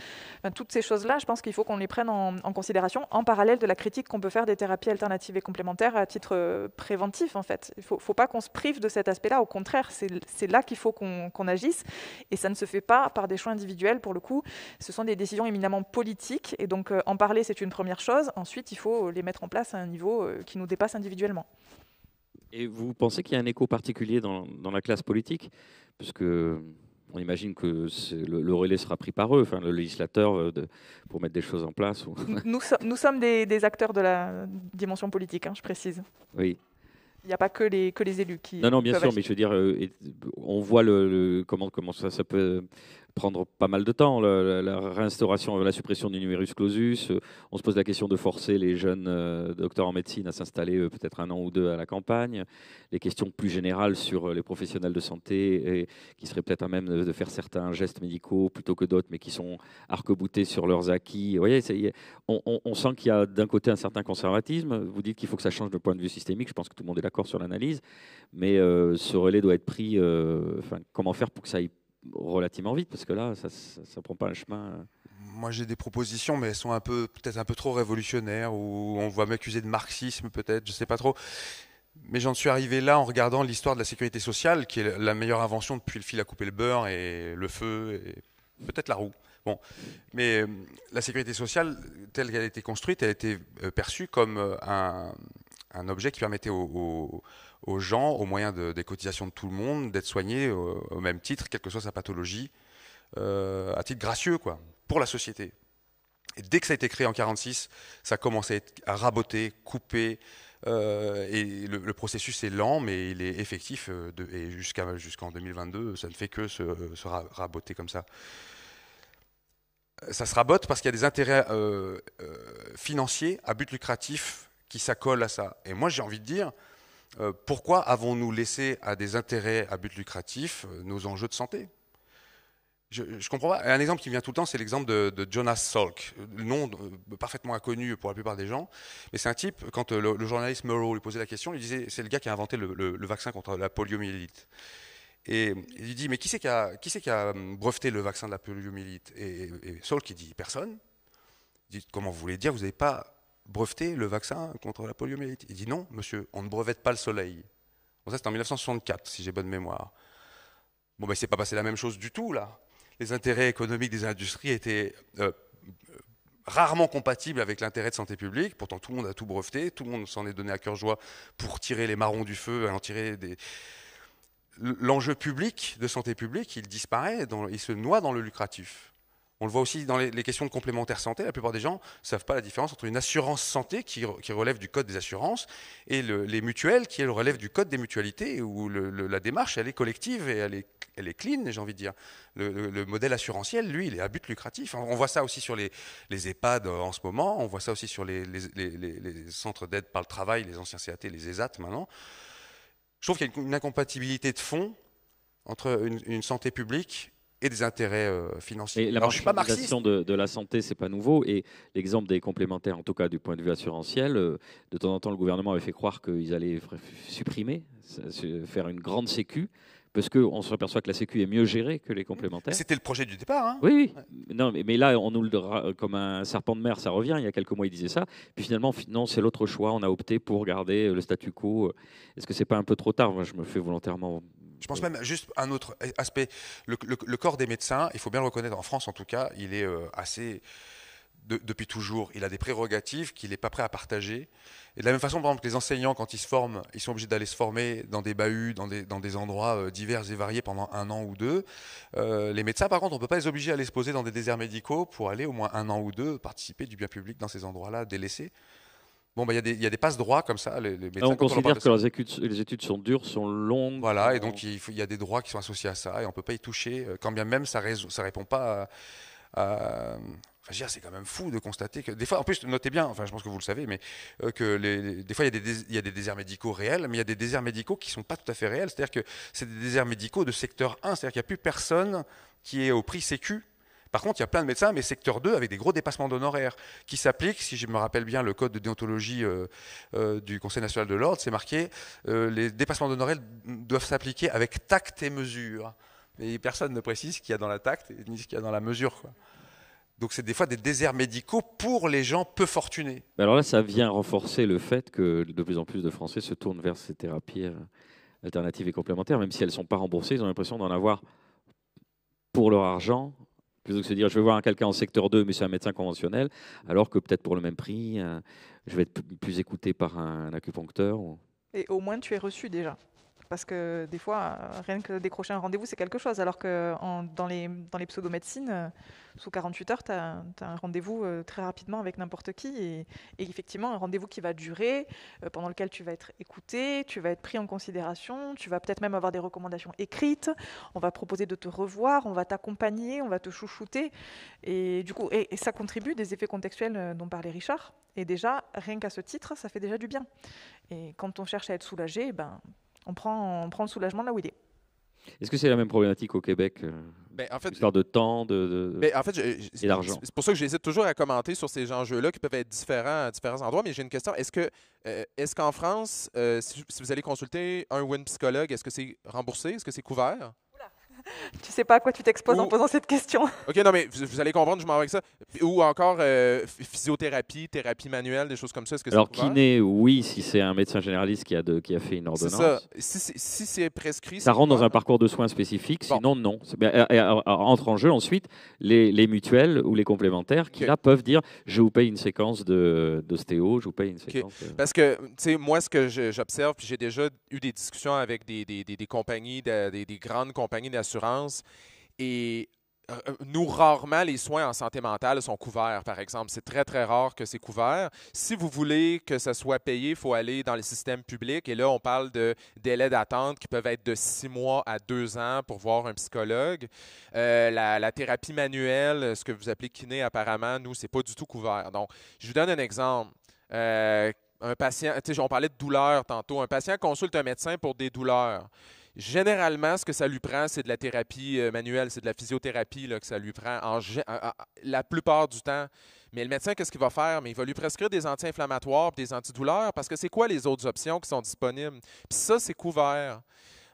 Euh, toutes ces choses-là, je pense qu'il faut qu'on les prenne en, considération en parallèle de la critique qu'on peut faire des thérapies alternatives et complémentaires à titre préventif en fait. Il ne faut, pas qu'on se prive de cet aspect-là, au contraire, c'est là qu'il faut qu'on agisse et ça ne se fait pas par des choix individuels pour le coup, ce sont des décisions éminemment politiques et donc en parler c'est une première chose, ensuite il faut euh, les mettre en place à un niveau euh, qui nous dépasse individuellement. Et vous pensez qu'il y a un écho particulier dans, la classe politique Puisque euh, on imagine que le, relais sera pris par eux, enfin, le législateur, pour mettre des choses en place. Nous, nous, sommes des, acteurs de la dimension politique, hein, je précise. Oui. Il n'y a pas que les, que les élus qui. Non, non, bien sûr, mais je veux dire, on voit le, comment, comment ça, ça peut prendre pas mal de temps, la, la, réinstauration, la suppression du numerus clausus. Euh, on se pose la question de forcer les jeunes euh, docteurs en médecine à s'installer euh, peut-être un an ou deux à la campagne. Les questions plus générales sur les professionnels de santé et, qui seraient peut-être à même de, faire certains gestes médicaux plutôt que d'autres, mais qui sont arc-boutés sur leurs acquis. Vous voyez, on, on, sent qu'il y a d'un côté un certain conservatisme. Vous dites qu'il faut que ça change de point de vue systémique. Je pense que tout le monde est d'accord sur l'analyse. Mais ce relais doit être pris. enfin, comment faire pour que ça aille relativement vite parce que là, ça ne prend pas le chemin. Euh. Moi, j'ai des propositions, mais elles sont un peu, peut-être un peu trop révolutionnaires ou on va m'accuser de marxisme, peut-être, je ne sais pas trop. Mais j'en suis arrivé là en regardant l'histoire de la sécurité sociale, qui est la meilleure invention depuis le fil à couper le beurre et le feu et peut-être la roue. Bon, mais euh, la sécurité sociale, telle qu'elle a été construite, elle a été euh, perçue comme un, objet qui permettait aux, aux aux gens, au moyen de, des cotisations de tout le monde, d'être soigné au, même titre, quelle que soit sa pathologie, euh, à titre gracieux, quoi, pour la société. Et dès que ça a été créé en 1946, ça a commencé à, être, raboter, couper. Euh, et le, processus est lent, mais il est effectif. Euh, de, et jusqu'en 2022, ça ne fait que se, raboter comme ça ça se rabote parce qu'il y a des intérêts financiers à but lucratif qui s'accolent à ça. Et moi, j'ai envie de dire, euh, pourquoi avons-nous laissé à des intérêts à but lucratif euh, nos enjeux de santé je, je, comprends pas. Un exemple qui vient tout le temps, c'est l'exemple de, Jonas Salk, nom euh, parfaitement inconnu pour la plupart des gens. Mais c'est un type, quand le, journaliste Murrow lui posait la question, il disait c'est le gars qui a inventé le, vaccin contre la poliomyélite. Et il dit mais qui c'est qui a, hum, breveté le vaccin de la poliomyélite et, et, Salk il dit personne. comment vous voulez dire Vous n'avez pas breveter le vaccin contre la poliomyélite. Il dit non, monsieur, on ne brevette pas le soleil. ça, c'était en 1964, si j'ai bonne mémoire. Bon, ben, c'est pas passé la même chose du tout, là. Les intérêts économiques des industries étaient euh, euh, rarement compatibles avec l'intérêt de santé publique. Pourtant, tout le monde a tout breveté, tout le monde s'en est donné à cœur joie pour tirer les marrons du feu, en tirer des. L'enjeu public de santé publique, il disparaît, il se noie dans le lucratif. On le voit aussi dans les, questions de complémentaire santé. La plupart des gens ne savent pas la différence entre une assurance santé qui, relève du code des assurances et les mutuelles qui relèvent du code des mutualités où la démarche elle est collective et elle est, elle est clean, j'ai envie de dire. Le, modèle assurantiel, lui, il est à but lucratif. On voit ça aussi sur les, EHPAD euh, en ce moment. On voit ça aussi sur les, centres d'aide par le travail, les anciens CAT, les ESAT maintenant. Je trouve qu'il y a une, incompatibilité de fond entre une santé publique et des intérêts euh, financiers. la Alors, je suis pas De, de la santé, c'est pas nouveau. Et l'exemple des complémentaires, en tout cas du point de vue assurantiel, euh, de temps en temps, le gouvernement avait fait croire qu'ils allaient supprimer, faire une grande sécu. Parce qu'on se aperçoit que la Sécu est mieux gérée que les complémentaires. C'était le projet du départ. Hein oui, oui. Non, mais, mais, là, on nous le comme un serpent de mer, ça revient. Il y a quelques mois, il disait ça. Puis finalement, non, c'est l'autre choix. On a opté pour garder euh, le statu quo. Est-ce que c'est pas un peu trop tard Moi, je me fais volontairement je pense mm. même juste un autre aspect. Le, corps des médecins, il faut bien le reconnaître, en France en tout cas, il est euh, assez... depuis toujours. Il a des prérogatives qu'il n'est pas prêt à partager. Et de la même façon, par exemple, que les enseignants, quand ils se forment, ils sont obligés d'aller se former dans des bahuts, dans des, endroits euh, divers et variés pendant un an ou deux. Euh, les médecins, par contre, on ne peut pas les obliger à les poser dans des déserts médicaux pour aller au moins un an ou deux participer du bien public dans ces endroits-là délaissés. Bon, bah, il y, a des passes droits comme ça. Les, on considère que les études, sont dures, sont longues. Voilà, et donc il, y a des droits qui sont associés à ça, et on ne peut pas y toucher, euh, quand bien même ça ne répond pas à... c'est quand même fou de constater que des fois, en plus, notez bien, enfin, je pense que vous le savez, mais euh, que des fois, il y, des, il y, a des, déserts médicaux réels, mais il y a des déserts médicaux qui ne sont pas tout à fait réels. C'est-à-dire que c'est des déserts médicaux de secteur 1, c'est-à-dire qu'il n'y a plus personne qui est au prix sécu par contre, il y a plein de médecins, mais secteur 2, avec des gros dépassements d'honoraires, qui s'appliquent, si je me rappelle bien le code de déontologie euh, euh, du Conseil national de l'ordre, c'est marqué, euh, les dépassements d'honoraires doivent s'appliquer avec tact et mesure. Et personne ne précise ce qu'il y a dans la tact, ni ce qu'il y a dans la mesure. Donc c'est des fois des déserts médicaux pour les gens peu fortunés. alors là, ça vient renforcer le fait que de plus en plus de Français se tournent vers ces thérapies alternatives et complémentaires, même si elles ne sont pas remboursées, ils ont l'impression d'en avoir pour leur argent Plutôt se dire, je vais voir quelqu'un en secteur 2, mais c'est un médecin conventionnel, alors que peut-être pour le même prix, euh, je vais être plus écouté par un, acupuncteur. Et au moins, tu es reçu déjà parce que des fois, rien que décrocher un rendez-vous, c'est quelque chose, alors que dans les, dans les euh, sous 48 heures, tu as, un rendez-vous euh, très rapidement avec n'importe qui, et, effectivement, un rendez-vous qui va durer, euh, pendant lequel tu vas être écouté, tu vas être pris en considération, tu vas peut-être même avoir des recommandations écrites, on va proposer de te revoir, on va t'accompagner, on va te chouchouter, et du coup, et ça contribue des effets contextuels dont parlait Richard, et déjà, rien qu'à ce titre, ça fait déjà du bien. Et quand on cherche à être soulagé, ben, on prend, on prend le soulagement là où il est. Est-ce que c'est la même problématique au Québec euh, ben, en fait, Histoire de temps, de, ben, en fait, d'argent. C'est pour ça que j'hésite toujours à commenter sur ces enjeux-là qui peuvent être différents à différents endroits. Mais j'ai une question. Est-ce que euh, est qu'en France, euh, si, si, vous allez consulter un ou une psychologue, est-ce que c'est remboursé Est-ce que c'est couvert tu sais pas à quoi tu t'exposes en posant cette question. OK, non, mais vous, allez comprendre, je m'en vais avec ça. Ou encore euh, physiothérapie, thérapie manuelle, des choses comme ça. -ce que Alors, kiné, oui, si c'est un médecin généraliste qui a, qui a fait une ordonnance. Ça. Si, c'est prescrit. Ça rentre dans un parcours de soins spécifique, sinon, non. Euh, euh, entre en jeu ensuite les, mutuelles ou les complémentaires qui, là, peuvent dire je vous paye une séquence d'ostéo, je vous paye une séquence. Parce que, tu sais, moi, ce que j'observe, puis j'ai déjà eu des discussions avec des, des, des, compagnies, des, grandes compagnies d'assurance et euh, euh, nous, rarement, les soins en santé mentale sont couverts, par exemple. C'est très, très rare que c'est couvert. Si vous voulez que ça soit payé, il faut aller dans le système public. Et là, on parle de délais d'attente qui peuvent être de six mois à deux ans pour voir un psychologue. Euh, la, thérapie manuelle, ce que vous appelez kiné, apparemment, nous, c'est pas du tout couvert. Donc, je vous donne un exemple. un patient, on parlait de douleur tantôt. Un patient consulte un médecin pour des douleurs. Généralement, ce que ça lui prend, c'est de la thérapie euh, manuelle, c'est de la physiothérapie que ça lui prend la plupart du temps. Mais le médecin, qu'est-ce qu'il va faire? Mais il va lui prescrire des anti-inflammatoires, des antidouleurs, parce que c'est quoi les autres options qui sont disponibles? Puis ça, c'est couvert.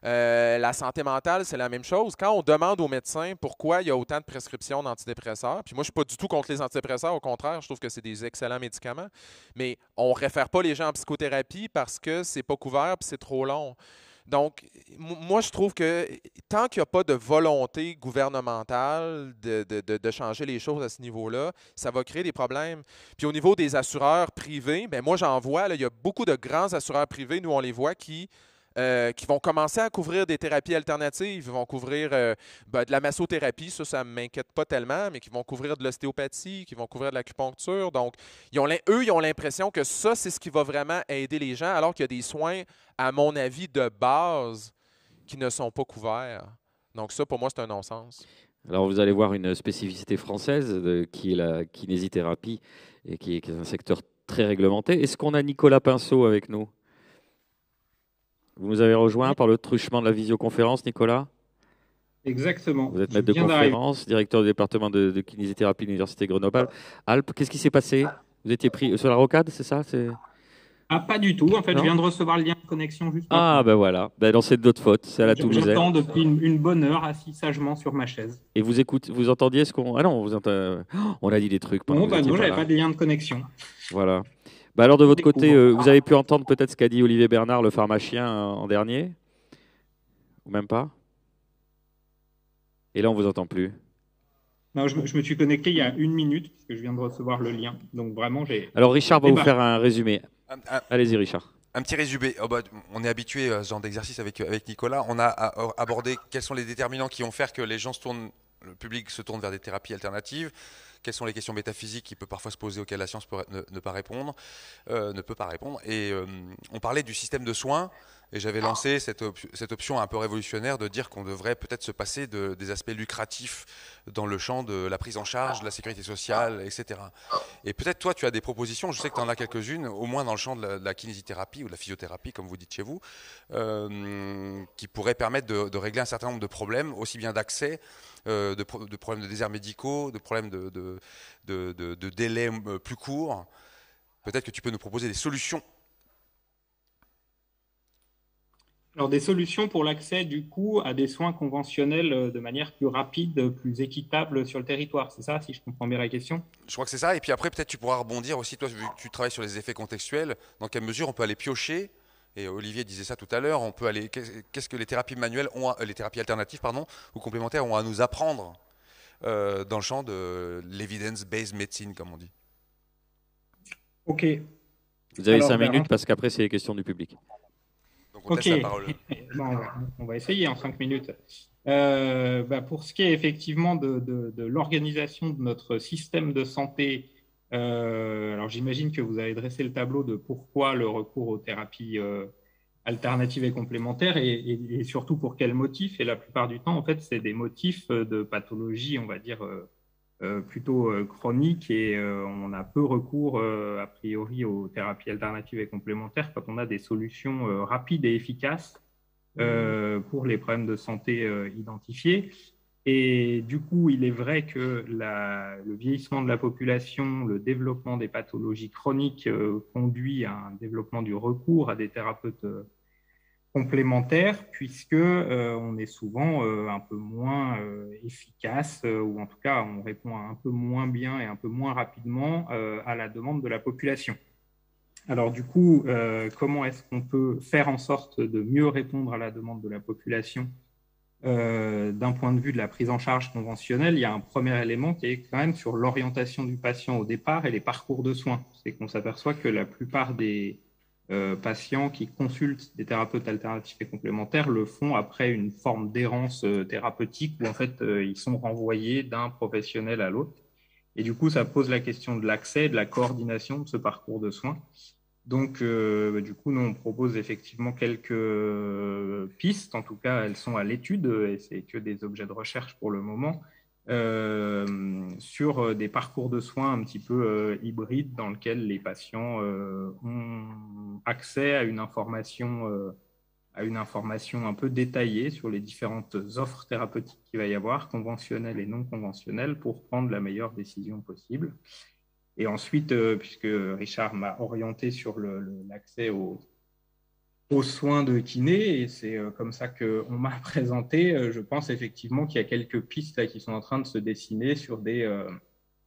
Euh, la santé mentale, c'est la même chose. Quand on demande au médecin pourquoi il y a autant de prescriptions d'antidépresseurs, puis moi, je ne suis pas du tout contre les antidépresseurs, au contraire, je trouve que c'est des excellents médicaments, mais on ne réfère pas les gens en psychothérapie parce que c'est pas couvert puis c'est trop long. Donc, moi, je trouve que tant qu'il n'y a pas de volonté gouvernementale de, changer les choses à ce niveau-là, ça va créer des problèmes. Puis au niveau des assureurs privés, bien, moi, j'en vois, là, il y a beaucoup de grands assureurs privés, nous, on les voit, qui euh, qui vont commencer à couvrir des thérapies alternatives. Ils vont couvrir euh, ben, de la massothérapie, ça, ça ne m'inquiète pas tellement, mais qui vont couvrir de l'ostéopathie, qui vont couvrir de l'acupuncture. Donc, ont, eux, ils ont l'impression que ça, c'est ce qui va vraiment aider les gens, alors qu'il y a des soins, à mon avis, de base qui ne sont pas couverts. Donc, ça, pour moi, c'est un non-sens. Alors vous allez voir une spécificité française euh, qui est la kinésithérapie et qui est, qui est, un secteur très réglementé. Est-ce qu'on a Nicolas Pinceau avec nous vous nous avez rejoint par le truchement de la visioconférence, Nicolas Exactement. Vous êtes maître de conférence, directeur du département de, de kinésithérapie de l'Université Grenoble. Alpes, qu'est-ce qui s'est passé Vous étiez pris euh, sur la rocade, c'est ça Ah, pas du tout. En fait, je viens de recevoir le lien de connexion juste Ah, ben voilà. Ben, c'est d'autres fautes. C'est à la Toulouse. J'attends depuis une, bonne heure, assis sagement sur ma chaise. Et vous écoutez, vous entendiez ce qu'on. Ah non, vous entend... Euh, oh, on a dit des trucs. Pendant non, ben non j'avais pas de lien de connexion. Voilà. Bah, alors de votre côté, euh, vous avez pu entendre peut-être ce qu'a dit Olivier Bernard, le pharmacien, euh, en dernier Ou même pas Et là, on ne vous entend plus. Non, je, me suis connecté il y a une minute, que je viens de recevoir le lien. Donc vraiment, j'ai... Alors Richard va eh vous ben faire un résumé. Allez-y Richard. Un petit résumé. Oh, bah, on est habitué à ce genre d'exercice avec, euh, Nicolas. On a abordé quels sont les déterminants qui vont faire que les gens se tournent, le public se tourne vers des thérapies alternatives quelles sont les questions métaphysiques qui peuvent parfois se poser auxquelles la science ne, pas répondre, euh, ne peut pas répondre. Et euh, on parlait du système de soins. Et j'avais lancé cette, option un peu révolutionnaire de dire qu'on devrait peut-être se passer de, des aspects lucratifs dans le champ de la prise en charge, de la sécurité sociale, etc. Et peut-être toi, tu as des propositions, je sais que tu en as quelques-unes, au moins dans le champ de la, kinésithérapie ou de la physiothérapie, comme vous dites chez vous, euh, qui pourraient permettre de, de, régler un certain nombre de problèmes, aussi bien d'accès euh, de, problèmes de déserts médicaux, de problèmes de, de, de délais euh, plus courts. Peut-être que tu peux nous proposer des solutions. Alors des solutions pour l'accès du coup à des soins conventionnels euh, de manière plus rapide, plus équitable sur le territoire, c'est ça si je comprends bien la question Je crois que c'est ça, et puis après peut-être tu pourras rebondir aussi, toi tu travailles sur les effets contextuels, dans quelle mesure on peut aller piocher et euh, Olivier disait ça tout à l'heure, on peut aller. Qu'est-ce que les thérapies manuelles ont, les thérapies alternatives, pardon, ou complémentaires ont à nous apprendre euh, dans le champ de l'evidence-based medicine, comme on dit. Ok. Vous avez cinq minutes parce qu'après c'est les questions du public. Donc on ok. parole. on, va, essayer en cinq minutes. Euh, bah, pour ce qui est effectivement de, de l'organisation de notre système de santé euh, alors j'imagine que vous avez dressé le tableau de pourquoi le recours aux thérapies euh, alternatives et complémentaires et, surtout pour quels motifs. Et la plupart du temps, en fait, c'est des motifs euh, de pathologie, on va dire, plutôt chronique et on a peu recours a priori aux thérapies alternatives et complémentaires quand on a des solutions rapides et efficaces. pour les problèmes de santé identifiés. Et du coup, il est vrai que le vieillissement de la population, le développement des pathologies chroniques euh, conduit à un développement du recours à des thérapeutes euh, complémentaires, puisque euh, on est souvent un peu moins efficace, ou en tout cas, on répond un peu moins bien et un peu moins rapidement à la demande de la population. Alors du coup, comment est-ce qu'on peut faire en sorte de mieux répondre à la demande de la population euh, d'un point de vue de la prise en charge conventionnelle, il y a un premier élément qui est quand même sur l'orientation du patient au départ et les parcours de soins. C'est qu'on s'aperçoit que la plupart des euh, patients qui consultent des thérapeutes alternatifs et complémentaires le font après une forme d'errance euh, thérapeutique où en fait ils sont renvoyés d'un professionnel à l'autre. Et du coup, ça pose la question de l'accès, de la coordination de ce parcours de soins. Donc, euh, bah, du coup, nous, on propose effectivement quelques euh, pistes. En tout cas, elles sont à l'étude et c'est que des objets de recherche pour le moment. Euh, sur des parcours de soins un petit peu hybrides dans lesquels les patients ont accès à une information à une information un peu détaillée sur les différentes offres thérapeutiques qu'il va y avoir, conventionnelles et non conventionnelles, pour prendre la meilleure décision possible. Et ensuite, euh, puisque Richard m'a orienté sur l'accès aux soins de kiné et c'est euh, comme ça qu'on m'a présenté. Euh, je pense effectivement qu'il y a quelques pistes qui sont en train de se dessiner sur des,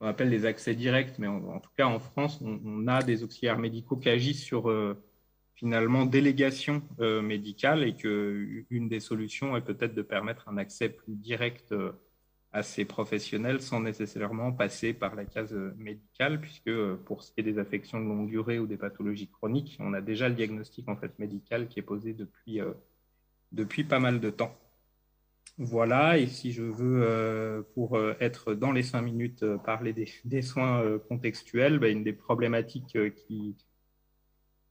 appelle des accès directs, mais en tout cas en France, on, a des auxiliaires médicaux qui agissent sur finalement délégation médicale et qu'une des solutions est peut-être de permettre un accès plus direct assez professionnels sans nécessairement passer par la case médicale, puisque euh, pour ce qui est des affections de longue durée ou des pathologies chroniques, on a déjà le diagnostic en fait médical qui est posé depuis, euh, depuis pas mal de temps. Voilà, et si je veux, euh, pour être dans les cinq minutes, parler des, des soins contextuels, ben, une des problématiques qui,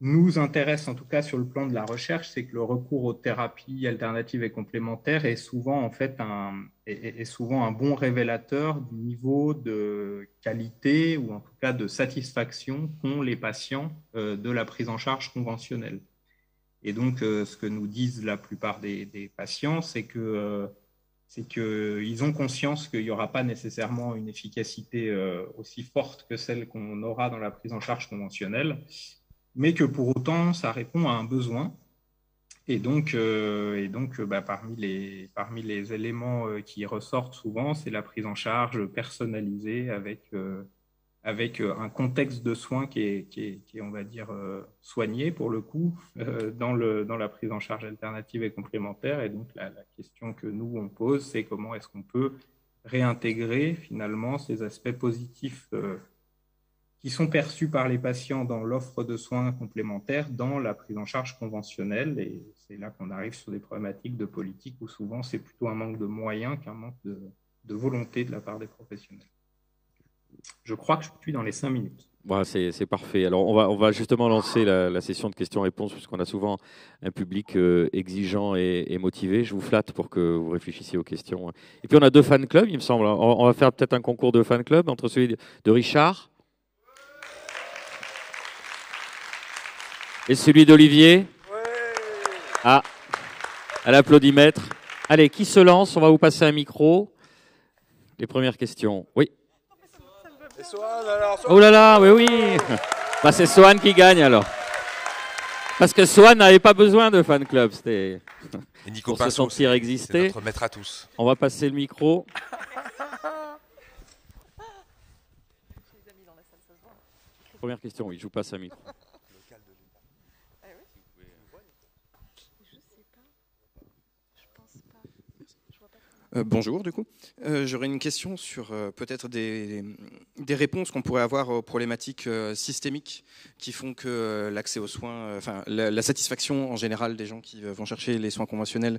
nous intéresse, en tout cas sur le plan de la recherche, c'est que le recours aux thérapies alternatives et complémentaires est souvent, en fait, un, est, souvent un bon révélateur du niveau de qualité ou en tout cas de satisfaction qu'ont les patients euh, de la prise en charge conventionnelle. Et donc, euh, ce que nous disent la plupart des, patients, c'est que euh, c'est c'est qu'ils ont conscience qu'il n'y aura pas nécessairement une efficacité aussi forte que celle qu'on aura dans la prise en charge conventionnelle, mais que pour autant, ça répond à un besoin. Et donc, euh, et donc euh, bah, parmi, les, parmi les éléments euh, qui ressortent souvent, c'est la prise en charge personnalisée avec, avec un contexte de soins qui est, qui qui on va dire, soigné pour le coup dans, le, dans la prise en charge alternative et complémentaire. Et donc, la, la question que nous, on pose, c'est comment est-ce qu'on peut réintégrer finalement ces aspects positifs qui sont perçus par les patients dans l'offre de soins complémentaires, dans la prise en charge conventionnelle. Et c'est là qu'on arrive sur des problématiques de politique où souvent c'est plutôt un manque de moyens qu'un manque de, volonté de la part des professionnels. Je crois que je suis dans les cinq minutes. c'est parfait. Alors, on va, on va justement lancer la, session de questions-réponses, puisqu'on a souvent un public euh, exigeant et, motivé. Je vous flatte pour que vous réfléchissiez aux questions. Et puis, on a deux fan clubs, il me semble. On, on va faire peut-être un concours de fan club entre celui de Richard, Et celui d'Olivier Ah, à l'applaudimètre. Allez, qui se lance On va vous passer un micro. Les premières questions. Oui. Oh là là, oui, oui. Bah, c'est Swan qui gagne alors. Parce que Swan n'avait pas besoin de fan club. C'était Nico pour se sentir exister. On va passer le micro. Première question, oui, je vous passe un micro. Euh, bonjour, du coup. Euh, j'aurais une question sur euh, peut-être des, réponses qu'on pourrait avoir aux problématiques systémiques qui font que l'accès aux soins, enfin la, satisfaction en général des gens qui vont chercher les soins conventionnels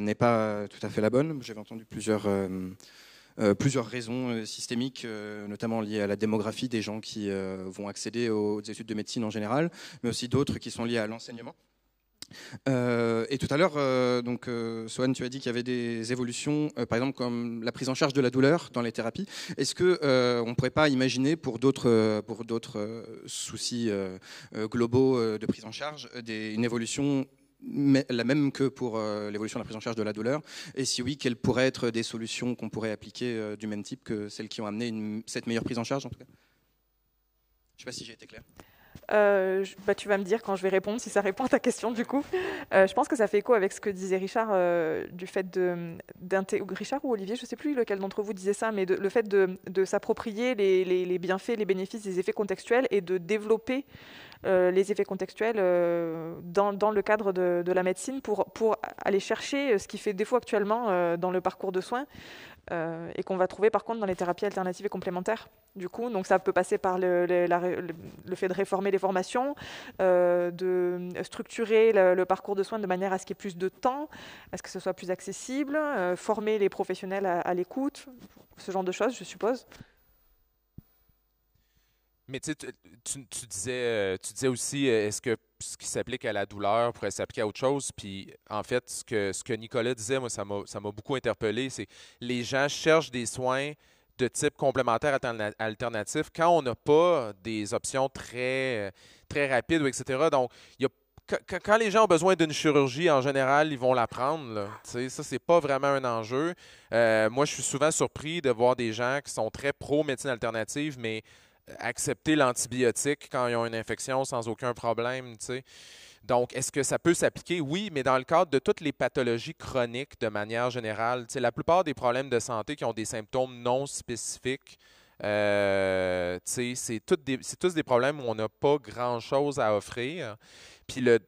n'est pas tout à fait la bonne. J'avais entendu plusieurs... plusieurs raisons systémiques, notamment liées à la démographie des gens qui vont accéder aux études de médecine en général, mais aussi d'autres qui sont liées à l'enseignement. Euh, et tout à l'heure, euh, donc euh, tu as dit qu'il y avait des évolutions, par exemple comme la prise en charge de la douleur dans les thérapies. Est-ce que on ne pourrait pas imaginer pour d'autres pour d'autres soucis globaux de prise en charge une évolution la même que pour l'évolution de la prise en charge de la douleur Et si oui, quelles pourraient être des solutions qu'on pourrait appliquer du même type que celles qui ont amené cette meilleure prise en charge en tout cas Je ne sais pas si j'ai été clair. Euh, bah, tu vas me dire quand je vais répondre si ça répond à ta question du coup. Euh, je pense que ça fait écho avec ce que disait Richard euh, du fait de Richard ou Olivier, je sais plus lequel d'entre vous disait ça, mais le fait de, de s'approprier les, les, les, bienfaits, les bénéfices, les effets contextuels et de développer les effets contextuels dans, dans, le cadre de, de, la médecine pour, pour aller chercher ce qui fait défaut actuellement dans le parcours de soins, euh, et qu'on va trouver par contre dans les thérapies alternatives et complémentaires. Du coup, donc ça peut passer par le, fait de réformer les formations, euh, de structurer le, parcours de soins de manière à ce qu'il y ait plus de temps, à ce que ce soit plus accessible, euh, former les professionnels à, l'écoute, ce genre de choses, je suppose. Mais tu, disais, tu disais aussi, est-ce que ce qui s'applique à la douleur pourrait s'appliquer à autre chose. Puis, en fait, ce que, ce que Nicolas disait, moi, ça m'a beaucoup interpellé, c'est les gens cherchent des soins de type complémentaire alternatif quand on n'a pas des options très, très rapides, etc. Donc, il quand, les gens ont besoin d'une chirurgie, en général, ils vont la prendre. Tu sais, ça, c'est pas vraiment un enjeu. Euh, moi, je suis souvent surpris de voir des gens qui sont très pro-médecine alternative, mais accepter l'antibiotique quand ils ont une infection sans aucun problème. Donc, est-ce que ça peut s'appliquer? Oui, mais dans le cadre de toutes les pathologies chroniques de manière générale, la plupart des problèmes de santé qui ont des symptômes non spécifiques, euh, c'est tous des problèmes où on n'a pas grand-chose à offrir. Puis le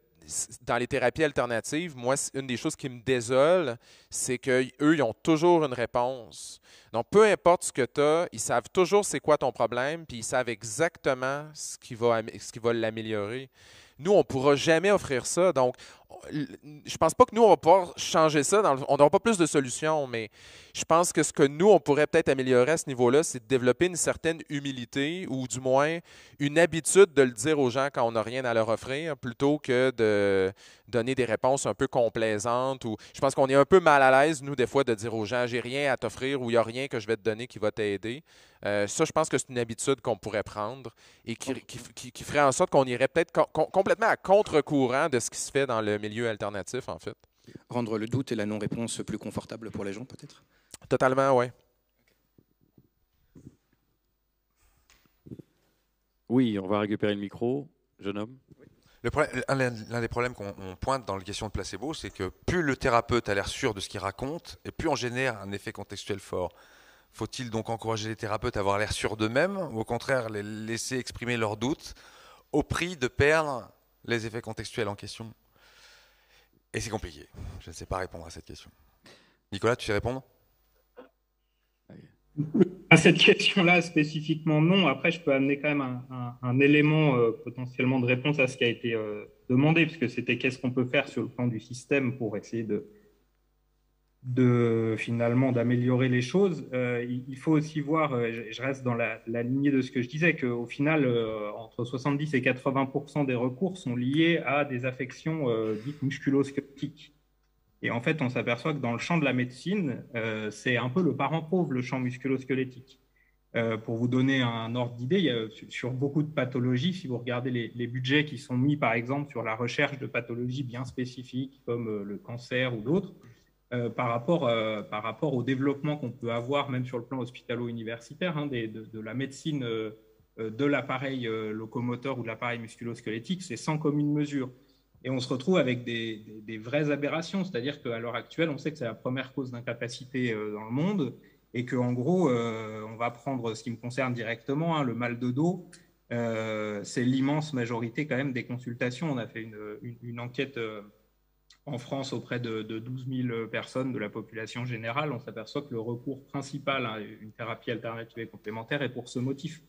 dans les thérapies alternatives, moi, une des choses qui me désole, c'est qu'eux, ils ont toujours une réponse. Donc, peu importe ce que tu as, ils savent toujours c'est quoi ton problème, puis ils savent exactement ce qui va, ce va l'améliorer. Nous, on ne pourra jamais offrir ça. Donc, je pense pas que nous, on va pouvoir changer ça. on n'aura pas plus de solutions, mais je pense que ce que nous, on pourrait peut-être améliorer à ce niveau-là, c'est de développer une certaine humilité ou du moins une habitude de le dire aux gens quand on n'a rien à leur offrir, plutôt que de donner des réponses un peu complaisantes. Ou, je pense qu'on est un peu mal à l'aise, nous, des fois, de dire aux gens, j'ai rien à t'offrir ou il n'y a rien que je vais te donner qui va t'aider. Euh, ça, je pense que c'est une habitude qu'on pourrait prendre et qui, ferait en sorte qu'on irait peut-être complètement à contre-courant de ce qui se fait dans le milieu alternatif, en fait. Rendre le doute et la non-réponse plus confortable pour les gens, peut-être Totalement, oui. Oui, on va récupérer le micro, jeune homme. l'un des problèmes qu'on pointe dans les question de placebo, c'est que plus le thérapeute a l'air sûr de ce qu'il raconte, et plus on génère un effet contextuel fort. Faut-il donc encourager les thérapeutes à avoir l'air sûr d'eux-mêmes, ou au contraire les laisser exprimer leurs doutes, au prix de perdre les effets contextuels en question et c'est compliqué. Je ne sais pas répondre à cette question. Nicolas, tu sais répondre à cette question-là spécifiquement, non. Après, je peux amener quand même un, élément euh, potentiellement de réponse à ce qui a été demandé, euh, demandé, puisque c'était qu'est-ce qu'on peut faire sur le plan du système pour essayer de, de finalement d'améliorer les choses, euh, il faut aussi voir, euh, je reste dans la, lignée de ce que je disais, qu'au final, euh, entre 70 et 80 des recours sont liés à des affections dites musculosquelettiques. Et en fait, on s'aperçoit que dans le champ de la médecine, c'est un peu le parent pauvre, le champ musculosquelettique. pour vous donner un ordre d'idée, sur beaucoup de pathologies, si vous regardez les, les, budgets qui sont mis, par exemple, sur la recherche de pathologies bien spécifiques comme le cancer ou d'autres, euh, par, rapport, euh, par rapport au développement qu'on peut avoir, même sur le plan hospitalo-universitaire, hein, de, la médecine euh, de l'appareil locomoteur ou de l'appareil musculo-squelettique, c'est sans commune mesure. Et on se retrouve avec des, vraies aberrations, c'est-à-dire qu'à l'heure actuelle, on sait que c'est la première cause d'incapacité dans le monde, et qu'en gros, on va prendre ce qui me concerne directement, hein, le mal de dos, c'est l'immense majorité quand même des consultations. On a fait une enquête en France auprès de, 12 000 personnes de la population générale, on s'aperçoit que le recours principal à une thérapie alternative et complémentaire est pour ce motif.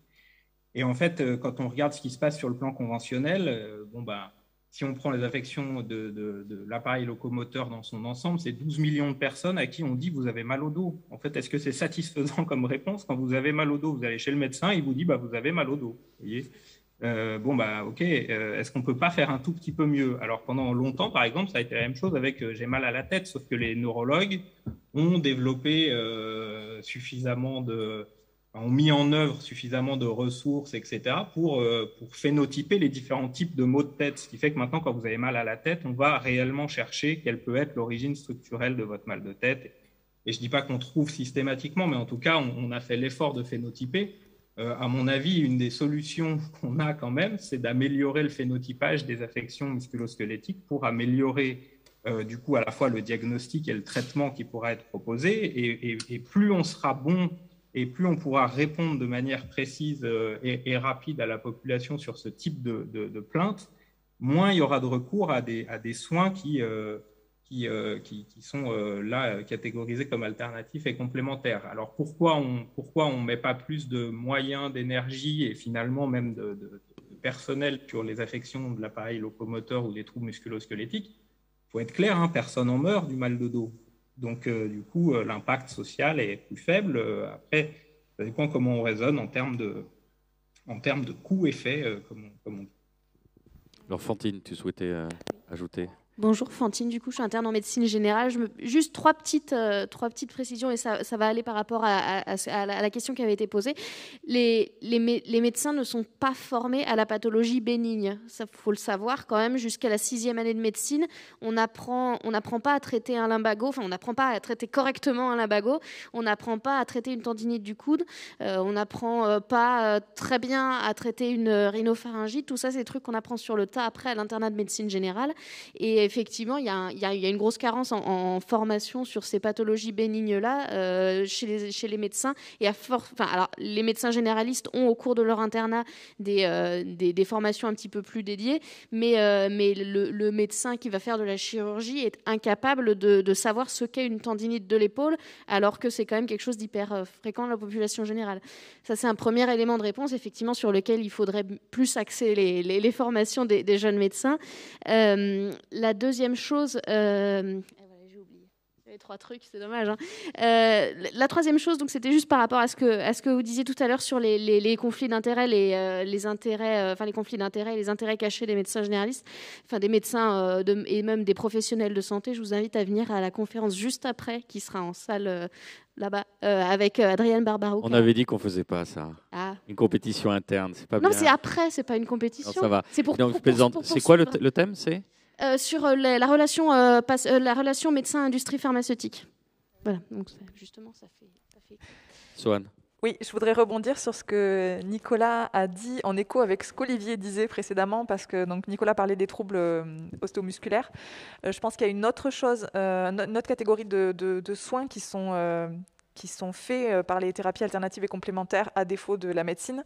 Et en fait, euh, quand on regarde ce qui se passe sur le plan conventionnel, euh, bon bah, si on prend les affections de, l'appareil locomoteur dans son ensemble, c'est 12 millions de personnes à qui on dit vous avez mal au dos. En fait, est-ce que c'est satisfaisant comme réponse Quand vous avez mal au dos, vous allez chez le médecin, il vous dit bah, vous avez mal au dos. voyez euh, bon, bah, ok, euh, est-ce qu'on peut pas faire un tout petit peu mieux Alors, pendant longtemps, par exemple, ça a été la même chose avec euh, j'ai mal à la tête, sauf que les neurologues ont développé suffisamment de. ont mis en œuvre suffisamment de ressources, etc., pour, phénotyper les différents types de maux de tête. Ce qui fait que maintenant, quand vous avez mal à la tête, on va réellement chercher quelle peut être l'origine structurelle de votre mal de tête. Et je ne dis pas qu'on trouve systématiquement, mais en tout cas, on a fait l'effort de phénotyper. Euh, à mon avis, une des solutions qu'on a quand même, c'est d'améliorer le phénotypage des affections musculosquelettiques pour améliorer euh, du coup à la fois le diagnostic et le traitement qui pourra être proposé. Et, plus on sera bon et plus on pourra répondre de manière précise euh, et, rapide à la population sur ce type de, plainte, moins il y aura de recours à des, soins qui... Euh, qui, sont euh, là euh, catégorisés comme alternatifs et complémentaires. Alors pourquoi on pourquoi on met pas plus de moyens, d'énergie et finalement même de, personnel sur les affections de l'appareil locomoteur ou des troubles musculosquelettiques Faut être clair, hein, personne en meurt du mal de dos. Donc du coup, l'impact social est plus faible. Après, ça dépend comment on raisonne en termes de en termes de coût-effet, Alors Fantine, tu souhaitais ajouter Bonjour Fantine, du coup je suis interne en médecine générale. Je Juste trois petites, euh, trois petites précisions et ça, va aller par rapport à, la question qui avait été posée. Les, les, médecins ne sont pas formés à la pathologie bénigne. Ça faut le savoir quand même. Jusqu'à la sixième année de médecine, on apprend, on n'apprend pas à traiter un lumbago. Enfin, on n'apprend pas à traiter correctement un lumbago. On n'apprend pas à traiter une tendinite du coude. Euh, on n'apprend euh, pas très bien à traiter une rhinopharyngite. Tout ça, c'est des trucs qu'on apprend sur le tas après à l'internat de médecine générale. Et effectivement, il y, a une grosse carence en, formation sur ces pathologies bénignes-là euh, chez, chez, les, médecins. Et à alors, les médecins généralistes ont au cours de leur internat des, euh, des, formations un petit peu plus dédiées, mais, euh, mais le, médecin qui va faire de la chirurgie est incapable de, savoir ce qu'est une tendinite de l'épaule, alors que c'est quand même quelque chose d'hyper fréquent dans la population générale. Ça, c'est un premier élément de réponse, effectivement, sur lequel il faudrait plus axer les, formations des, jeunes médecins. Euh, la deuxième chose, euh, eh, les trois trucs, c'est dommage. Hein. Euh, la troisième chose, donc, c'était juste par rapport à ce que, ce que vous disiez tout à l'heure sur les, les, conflits d'intérêts, les, euh, les intérêts, euh, enfin les conflits d'intérêts, les intérêts cachés des médecins généralistes, enfin des médecins et même des professionnels de santé. Je vous invite à venir à la conférence juste après, qui sera en salle là-bas avec Adrien Adrienne Barbaro. On avait dit qu'on faisait pas ça. Ah. Une compétition interne, c'est pas bien. Non, c'est après, c'est pas une compétition. ça va. C'est pour, pour, C'est quoi le, le thème C'est euh, sur euh, la, relation, euh, relation médecin-industrie pharmaceutique. Voilà, donc justement, ça fait. Ça Oui, je voudrais rebondir sur ce que Nicolas a dit en écho avec ce qu'Olivier disait précédemment, parce que donc Nicolas parlait des troubles ostéomusculaires. je pense qu'il y a une autre chose, notre catégorie de, soins qui sont qui sont faits par les thérapies alternatives et complémentaires à défaut de la médecine.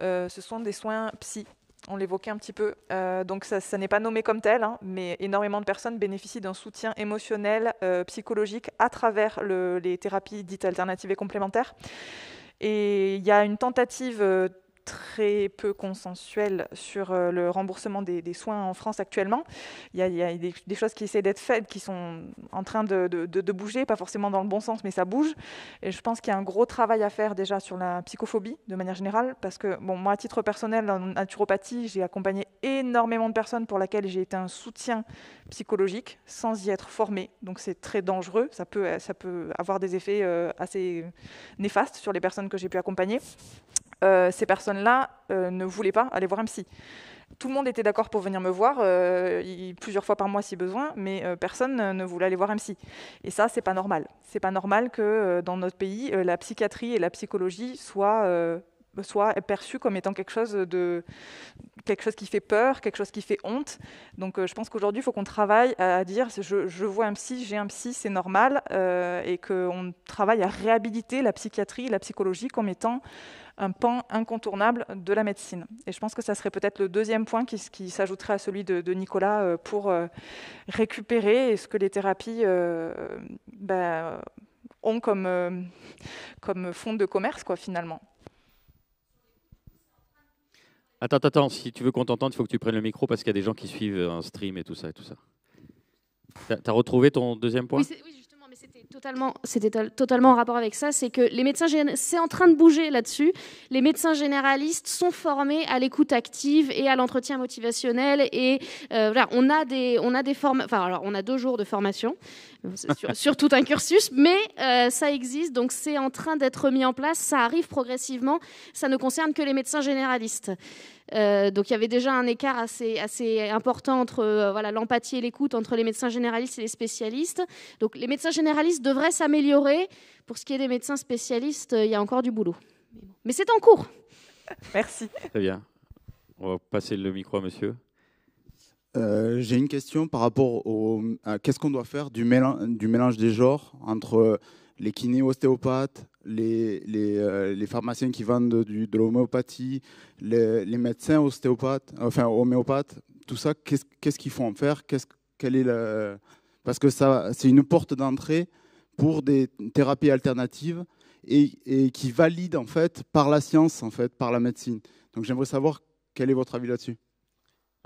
ce sont des soins psy on l'évoquait un petit peu. Euh, donc ça, n'est pas nommé comme tel, hein, mais énormément de personnes bénéficient d'un soutien émotionnel, euh, psychologique à travers les thérapies dites alternatives et complémentaires. Et il y a une tentative euh, très peu consensuel sur euh, le remboursement des, soins en France actuellement. Il y a, des, choses qui essaient d'être faites, qui sont en train de, bouger, pas forcément dans le bon sens, mais ça bouge. Et je pense qu'il y a un gros travail à faire déjà sur la psychophobie de manière générale, parce que bon, moi, à titre personnel, en naturopathie, j'ai accompagné énormément de personnes pour lesquelles j'ai été un soutien psychologique sans y être formée. Donc c'est très dangereux, ça peut, ça peut avoir des effets euh, assez néfastes sur les personnes que j'ai pu accompagner. Euh, ces personnes-là euh, ne voulaient pas aller voir un psy. Tout le monde était d'accord pour venir me voir, euh, plusieurs fois par mois si besoin, mais personne ne voulait aller voir un psy. Et ça, c'est pas normal. C'est pas normal que dans notre pays, la psychiatrie et la psychologie soient, perçues comme étant quelque chose de quelque chose qui fait peur, quelque chose qui fait honte. Donc, je pense qu'aujourd'hui, il faut qu'on travaille à, dire je, je, vois un psy, j'ai un psy, c'est normal, et qu'on travaille à réhabiliter la psychiatrie et la psychologie comme étant un pan incontournable de la médecine. Et je pense que ça serait peut-être le deuxième point qui, s'ajouterait à celui de, Nicolas euh, pour euh, récupérer ce que les thérapies euh, bah, ont comme, comme de commerce, quoi, finalement. Attends, attends, si tu veux qu'on t'entende, il faut que tu prennes le micro parce qu'il y a des gens qui suivent un stream et tout ça. Et tout ça. T'as retrouvé ton deuxième point Totalement, c'était totalement en rapport avec ça, c'est que les médecins c'est en train de bouger là-dessus. Les médecins généralistes sont formés à l'écoute active et à l'entretien motivationnel et euh, voilà, on a des on a des formes, enfin alors on a deux jours de formation Surtout sur, un cursus, mais euh, ça existe, donc c'est en train d'être mis en place, ça arrive progressivement, ça ne concerne que les médecins généralistes. Euh, donc il y avait déjà un écart assez, important entre euh, l'empathie et l'écoute entre les médecins généralistes et les spécialistes. Donc les médecins généralistes devraient s'améliorer. Pour ce qui est des médecins spécialistes, il y a encore du boulot. Mais c'est en cours. Merci. Très bien. On va passer le micro monsieur. Euh, j'ai une question par rapport au qu'est-ce qu'on doit faire du mélange, du mélange des genres entre euh, les kiné-ostéopathes, les, euh, les, pharmaciens qui vendent de, l'homéopathie, les, médecins ostéopathes, enfin homéopathes, tout ça, qu'est-ce qu'il faut en faire quelle est Parce que ça, c'est une porte d'entrée pour des thérapies alternatives et, et, qui valide en fait par la science, en fait, par la médecine. Donc j'aimerais savoir quel est votre avis là-dessus.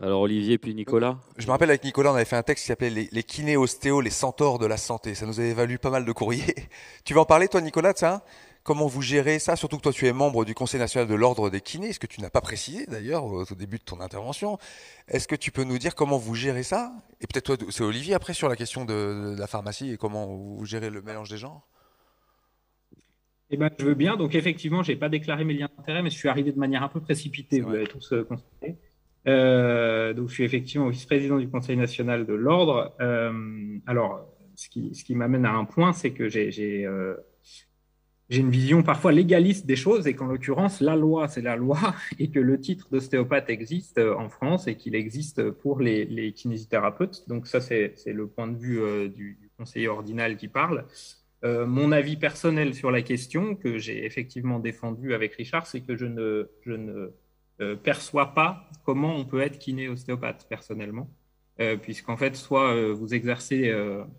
Alors Olivier puis Nicolas. Euh, je me rappelle avec Nicolas, on avait fait un texte qui s'appelait les, kinéostéos les centaures de la santé. Ça nous avait valu pas mal de courriers. Tu vas en parler toi Nicolas ça Comment vous gérez ça Surtout que toi tu es membre du Conseil national de l'ordre des kinés, ce que tu n'as pas précisé d'ailleurs au, début de ton intervention. Est-ce que tu peux nous dire comment vous gérez ça Et peut-être toi c'est Olivier après sur la question de, la pharmacie et comment vous gérez le mélange des genres. Eh ben, je veux bien. Donc, effectivement, je n'ai pas déclaré mes liens d'intérêt, mais je suis arrivé de manière un peu précipitée, vous l'avez tous euh, constaté. Euh, donc, je suis effectivement vice-président du Conseil national de l'ordre. Euh, alors, ce qui, ce qui m'amène à un point, c'est que euh, j'ai une vision parfois légaliste des choses et qu'en l'occurrence, la loi, c'est la loi et que le titre d'ostéopathe existe en France et qu'il existe pour les, kinésithérapeutes. Donc ça, c'est le point de vue du, conseiller ordinal qui parle. mon avis personnel sur la question, que j'ai effectivement défendu avec Richard, c'est que je ne, je ne euh, perçoit pas comment on peut être kiné-ostéopathe personnellement, puisque euh, puisqu'en fait, soit euh, vous exercez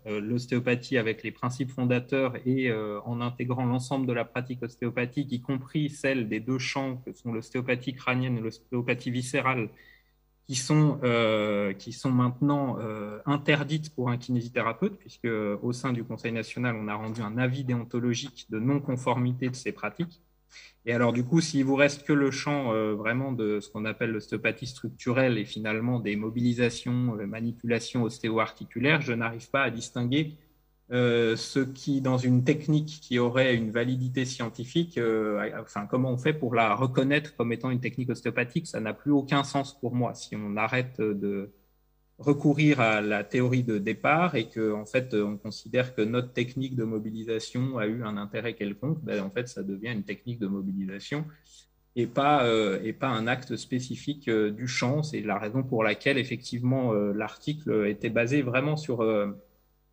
l'ostéopathie avec les principes fondateurs et en intégrant l'ensemble de la pratique ostéopathique, y compris celle des deux champs que sont l'ostéopathie crânienne et l'ostéopathie viscérale, qui sont, qui sont maintenant interdites pour un kinésithérapeute, puisque au sein du Conseil national, on a rendu un avis déontologique de non-conformité de ces pratiques. Et alors, du coup, s'il vous reste que le champ euh, vraiment de ce qu'on appelle l'ostéopathie structurelle et finalement des mobilisations, euh, manipulations ostéo-articulaires, je n'arrive pas à distinguer euh, ce qui, dans une technique qui aurait une validité scientifique, comment on fait pour la reconnaître comme étant une technique ostéopathique Ça n'a plus aucun sens pour moi. Si on arrête de, recourir à la théorie de départ et que en fait on considère que notre technique de mobilisation a eu un intérêt quelconque, ben, en fait ça devient une technique de mobilisation et pas, euh, et pas un acte spécifique euh, du champ. C'est la raison pour laquelle effectivement euh, l'article était basé vraiment sur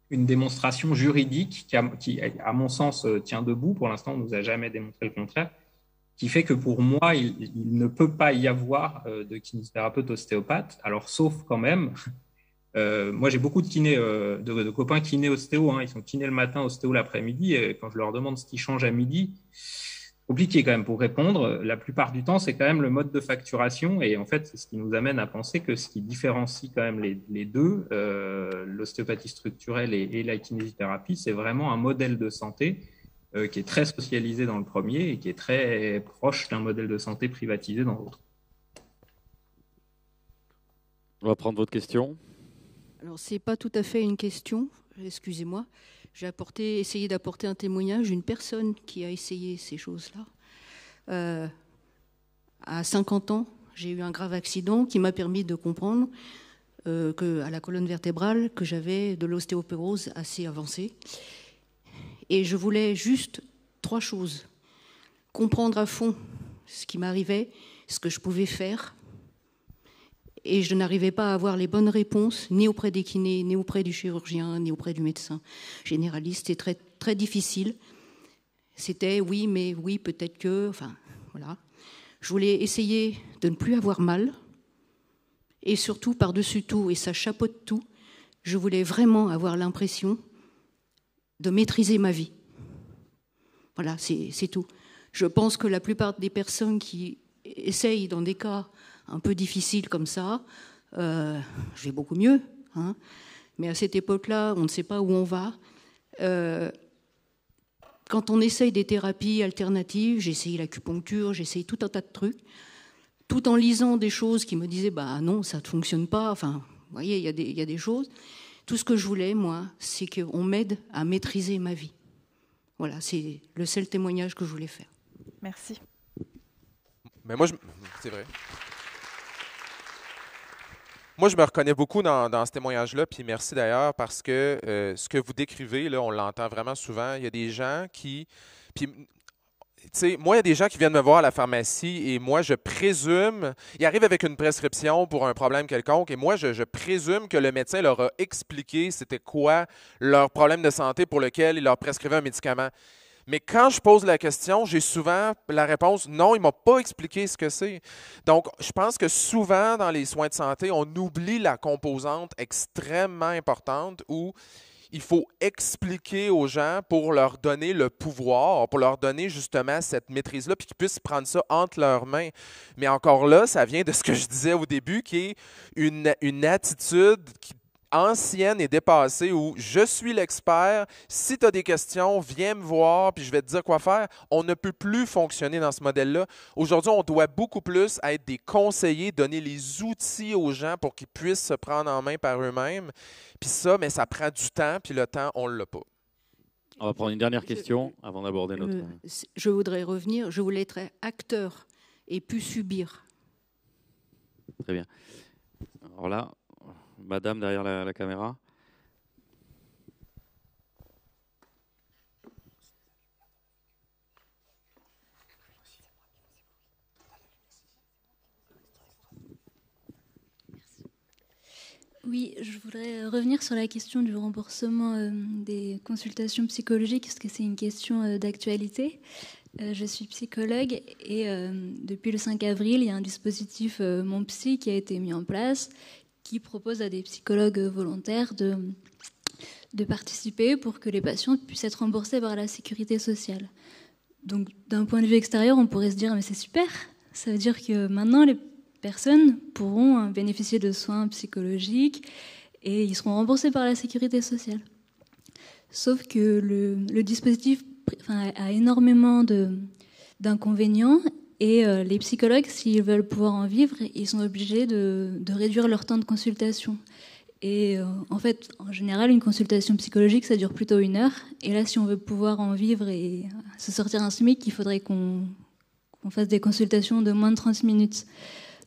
une démonstration juridique qui, à mon sens, tient debout. Pour l'instant, on ne nous a jamais démontré le contraire qui fait que pour moi, il, ne peut pas y avoir euh, de kinésithérapeute ostéopathe. Alors, sauf quand même, euh, moi j'ai beaucoup euh, de de, copains kinés ostéo, hein. ils sont kinés le matin, ostéo l'après-midi, et quand je leur demande ce qui change à midi, compliqué quand même pour répondre. La plupart du temps, c'est quand même le mode de facturation, et en fait, c'est ce qui nous amène à penser que ce qui différencie quand même les, deux, l'ostéopathie structurelle et la kinésithérapie, c'est vraiment un modèle de santé euh, qui est très socialisé dans le premier et qui est très proche d'un modèle de santé privatisé dans l'autre. On va prendre votre question. Alors, ce n'est pas tout à fait une question, excusez-moi. J'ai essayé d'apporter un témoignage d'une personne qui a essayé ces choses-là. Euh, à 50 ans, j'ai eu un grave accident qui m'a permis de comprendre euh, que, à la colonne vertébrale que j'avais de l'ostéoporose assez avancée et je voulais juste trois choses. Comprendre à fond ce qui m'arrivait, ce que je pouvais faire. Et je n'arrivais pas à avoir les bonnes réponses, ni auprès des kinés, ni auprès du chirurgien, ni auprès du médecin généraliste. C'était très, très difficile. C'était oui, mais oui, peut-être que. Enfin, voilà. Je voulais essayer de ne plus avoir mal. Et surtout, par-dessus tout, et ça chapeaute tout, je voulais vraiment avoir l'impression de maîtriser ma vie. Voilà, c'est tout. Je pense que la plupart des personnes qui essayent dans des cas un peu difficiles comme ça, euh, je vais beaucoup mieux, hein, mais à cette époque-là, on ne sait pas où on va. Euh, quand on essaye des thérapies alternatives, j'ai essayé l'acupuncture, j'ai essayé tout un tas de trucs, tout en lisant des choses qui me disaient bah non, ça ne fonctionne pas. Enfin, vous voyez, il y, a des choses. Tout ce que je voulais, moi, c'est qu'on m'aide à maîtriser ma vie. Voilà, c'est le seul témoignage que je voulais faire. Merci. Mais moi, je... c'est vrai. Moi, je me reconnais beaucoup dans, ce témoignage-là, puis merci d'ailleurs parce que euh, ce que vous décrivez, là, on l'entend vraiment souvent. Il y a des gens qui. Puis moi, il y a des gens qui viennent me voir à la pharmacie et moi, je présume, ils arrivent avec une prescription pour un problème quelconque et moi, je, présume que le médecin leur a expliqué c'était quoi leur problème de santé pour lequel il leur prescrivait un médicament. Mais quand je pose la question, j'ai souvent la réponse non, ils ne m'ont pas expliqué ce que c'est. Donc, je pense que souvent dans les soins de santé, on oublie la composante extrêmement importante où il faut expliquer aux gens pour leur donner le pouvoir, pour leur donner justement cette maîtrise-là, puis qu'ils puissent prendre ça entre leurs mains. Mais encore là, ça vient de ce que je disais au début, qui est une, une attitude qui ancienne et dépassée où je suis l'expert, si tu as des questions, viens me voir, puis je vais te dire quoi faire. On ne peut plus fonctionner dans ce modèle-là. Aujourd'hui, on doit beaucoup plus être des conseillers, donner les outils aux gens pour qu'ils puissent se prendre en main par eux-mêmes. Puis ça, mais ça prend du temps, puis le temps, on ne l'a pas. On va prendre une dernière question avant d'aborder notre. Euh, je voudrais revenir, je voulais être acteur et puis subir. Très bien. Alors là, Madame derrière la, caméra. Oui, je voudrais revenir sur la question du remboursement euh, des consultations psychologiques, parce que c'est une question euh, d'actualité. Euh, je suis psychologue et depuis le 5 avril, il y a un dispositif Mon Psy qui a été mis en place, qui propose à des psychologues volontaires de, de participer pour que les patients puissent être remboursés par la sécurité sociale. Donc d'un point de vue extérieur, on pourrait se dire mais c'est super, ça veut dire que maintenant les personnes pourront hein, bénéficier de soins psychologiques et ils seront remboursés par la sécurité sociale. Sauf que le, le dispositif a énormément d'inconvénients et euh, les psychologues, s'ils veulent pouvoir en vivre, ils sont obligés de, réduire leur temps de consultation. Et euh, en fait, en général, une consultation psychologique, ça dure plutôt une heure. Et là, si on veut pouvoir en vivre et se sortir un SMIC, il faudrait qu'on fasse des consultations de moins de 30 minutes.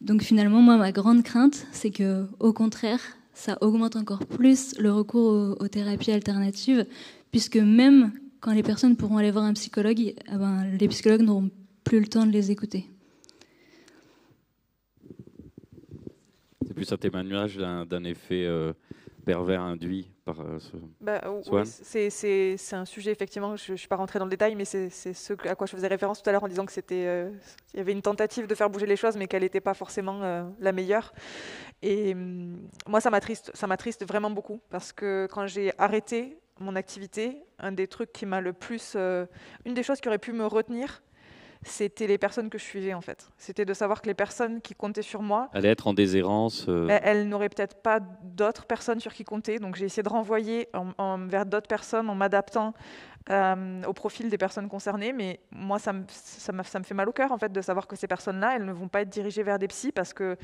Donc finalement, moi, ma grande crainte, c'est que, au contraire, ça augmente encore plus le recours aux, thérapies alternatives, puisque même quand les personnes pourront aller voir un psychologue, eh ben, les psychologues n'auront plus le temps de les écouter. C'est plus un témoignage d'un effet euh, pervers induit par euh, ce. Bah, c'est un sujet, effectivement, je ne suis pas rentrée dans le détail, mais c'est ce à quoi je faisais référence tout à l'heure en disant que c'était. Euh, il y avait une tentative de faire bouger les choses, mais qu'elle n'était pas forcément la meilleure. Et hum, moi, ça m'attriste vraiment beaucoup, parce que quand j'ai arrêté mon activité, un des trucs qui m'a le plus. une des choses qui aurait pu me retenir, c'était les personnes que je suivais en fait. C'était de savoir que les personnes qui comptaient sur moi allaient être en déshérence. Euh. elle Elles, n'auraient peut-être pas d'autres personnes sur qui compter. Donc j'ai essayé de renvoyer vers d'autres personnes en m'adaptant euh, au profil des personnes concernées. Mais moi, ça me, ça, me, ça me, fait mal au cœur en fait de savoir que ces personnes-là, elles ne vont pas être dirigées vers des psys parce que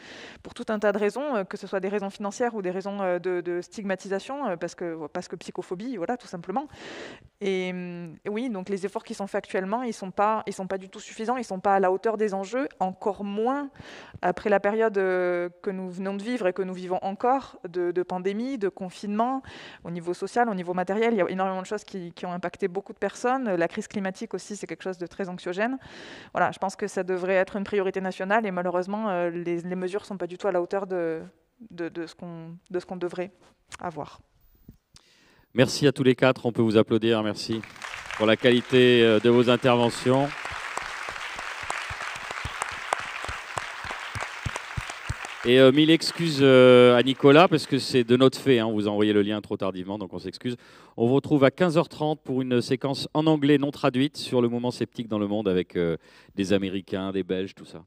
pour tout un tas de raisons, euh, que ce soit des raisons financières ou des raisons euh, de, stigmatisation, parce que parce que psychophobie, voilà, tout simplement. Et, oui, donc les efforts qui sont faits actuellement, ils sont pas, ils sont pas du tout suffisants, ils sont pas à la hauteur des enjeux, encore moins après la période que nous venons de vivre et que nous vivons encore de, de pandémie, de confinement, au niveau social, au niveau matériel, il y a énormément de choses qui, qui ont impacté beaucoup de personnes. La crise climatique aussi, c'est quelque chose de très anxiogène. Voilà, je pense que ça devrait être une priorité nationale et malheureusement, euh, les, mesures ne sont pas du tout à la hauteur de, de, de ce qu'on devrait avoir. Merci à tous les quatre. On peut vous applaudir. Merci pour la qualité euh, de vos interventions. Et euh, mille excuses euh, à Nicolas, parce que c'est de notre fait, hein, vous envoyez le lien trop tardivement, donc on s'excuse. On vous retrouve à 15h30 pour une séquence en anglais non traduite sur le moment sceptique dans le monde avec euh, des Américains, des Belges, tout ça.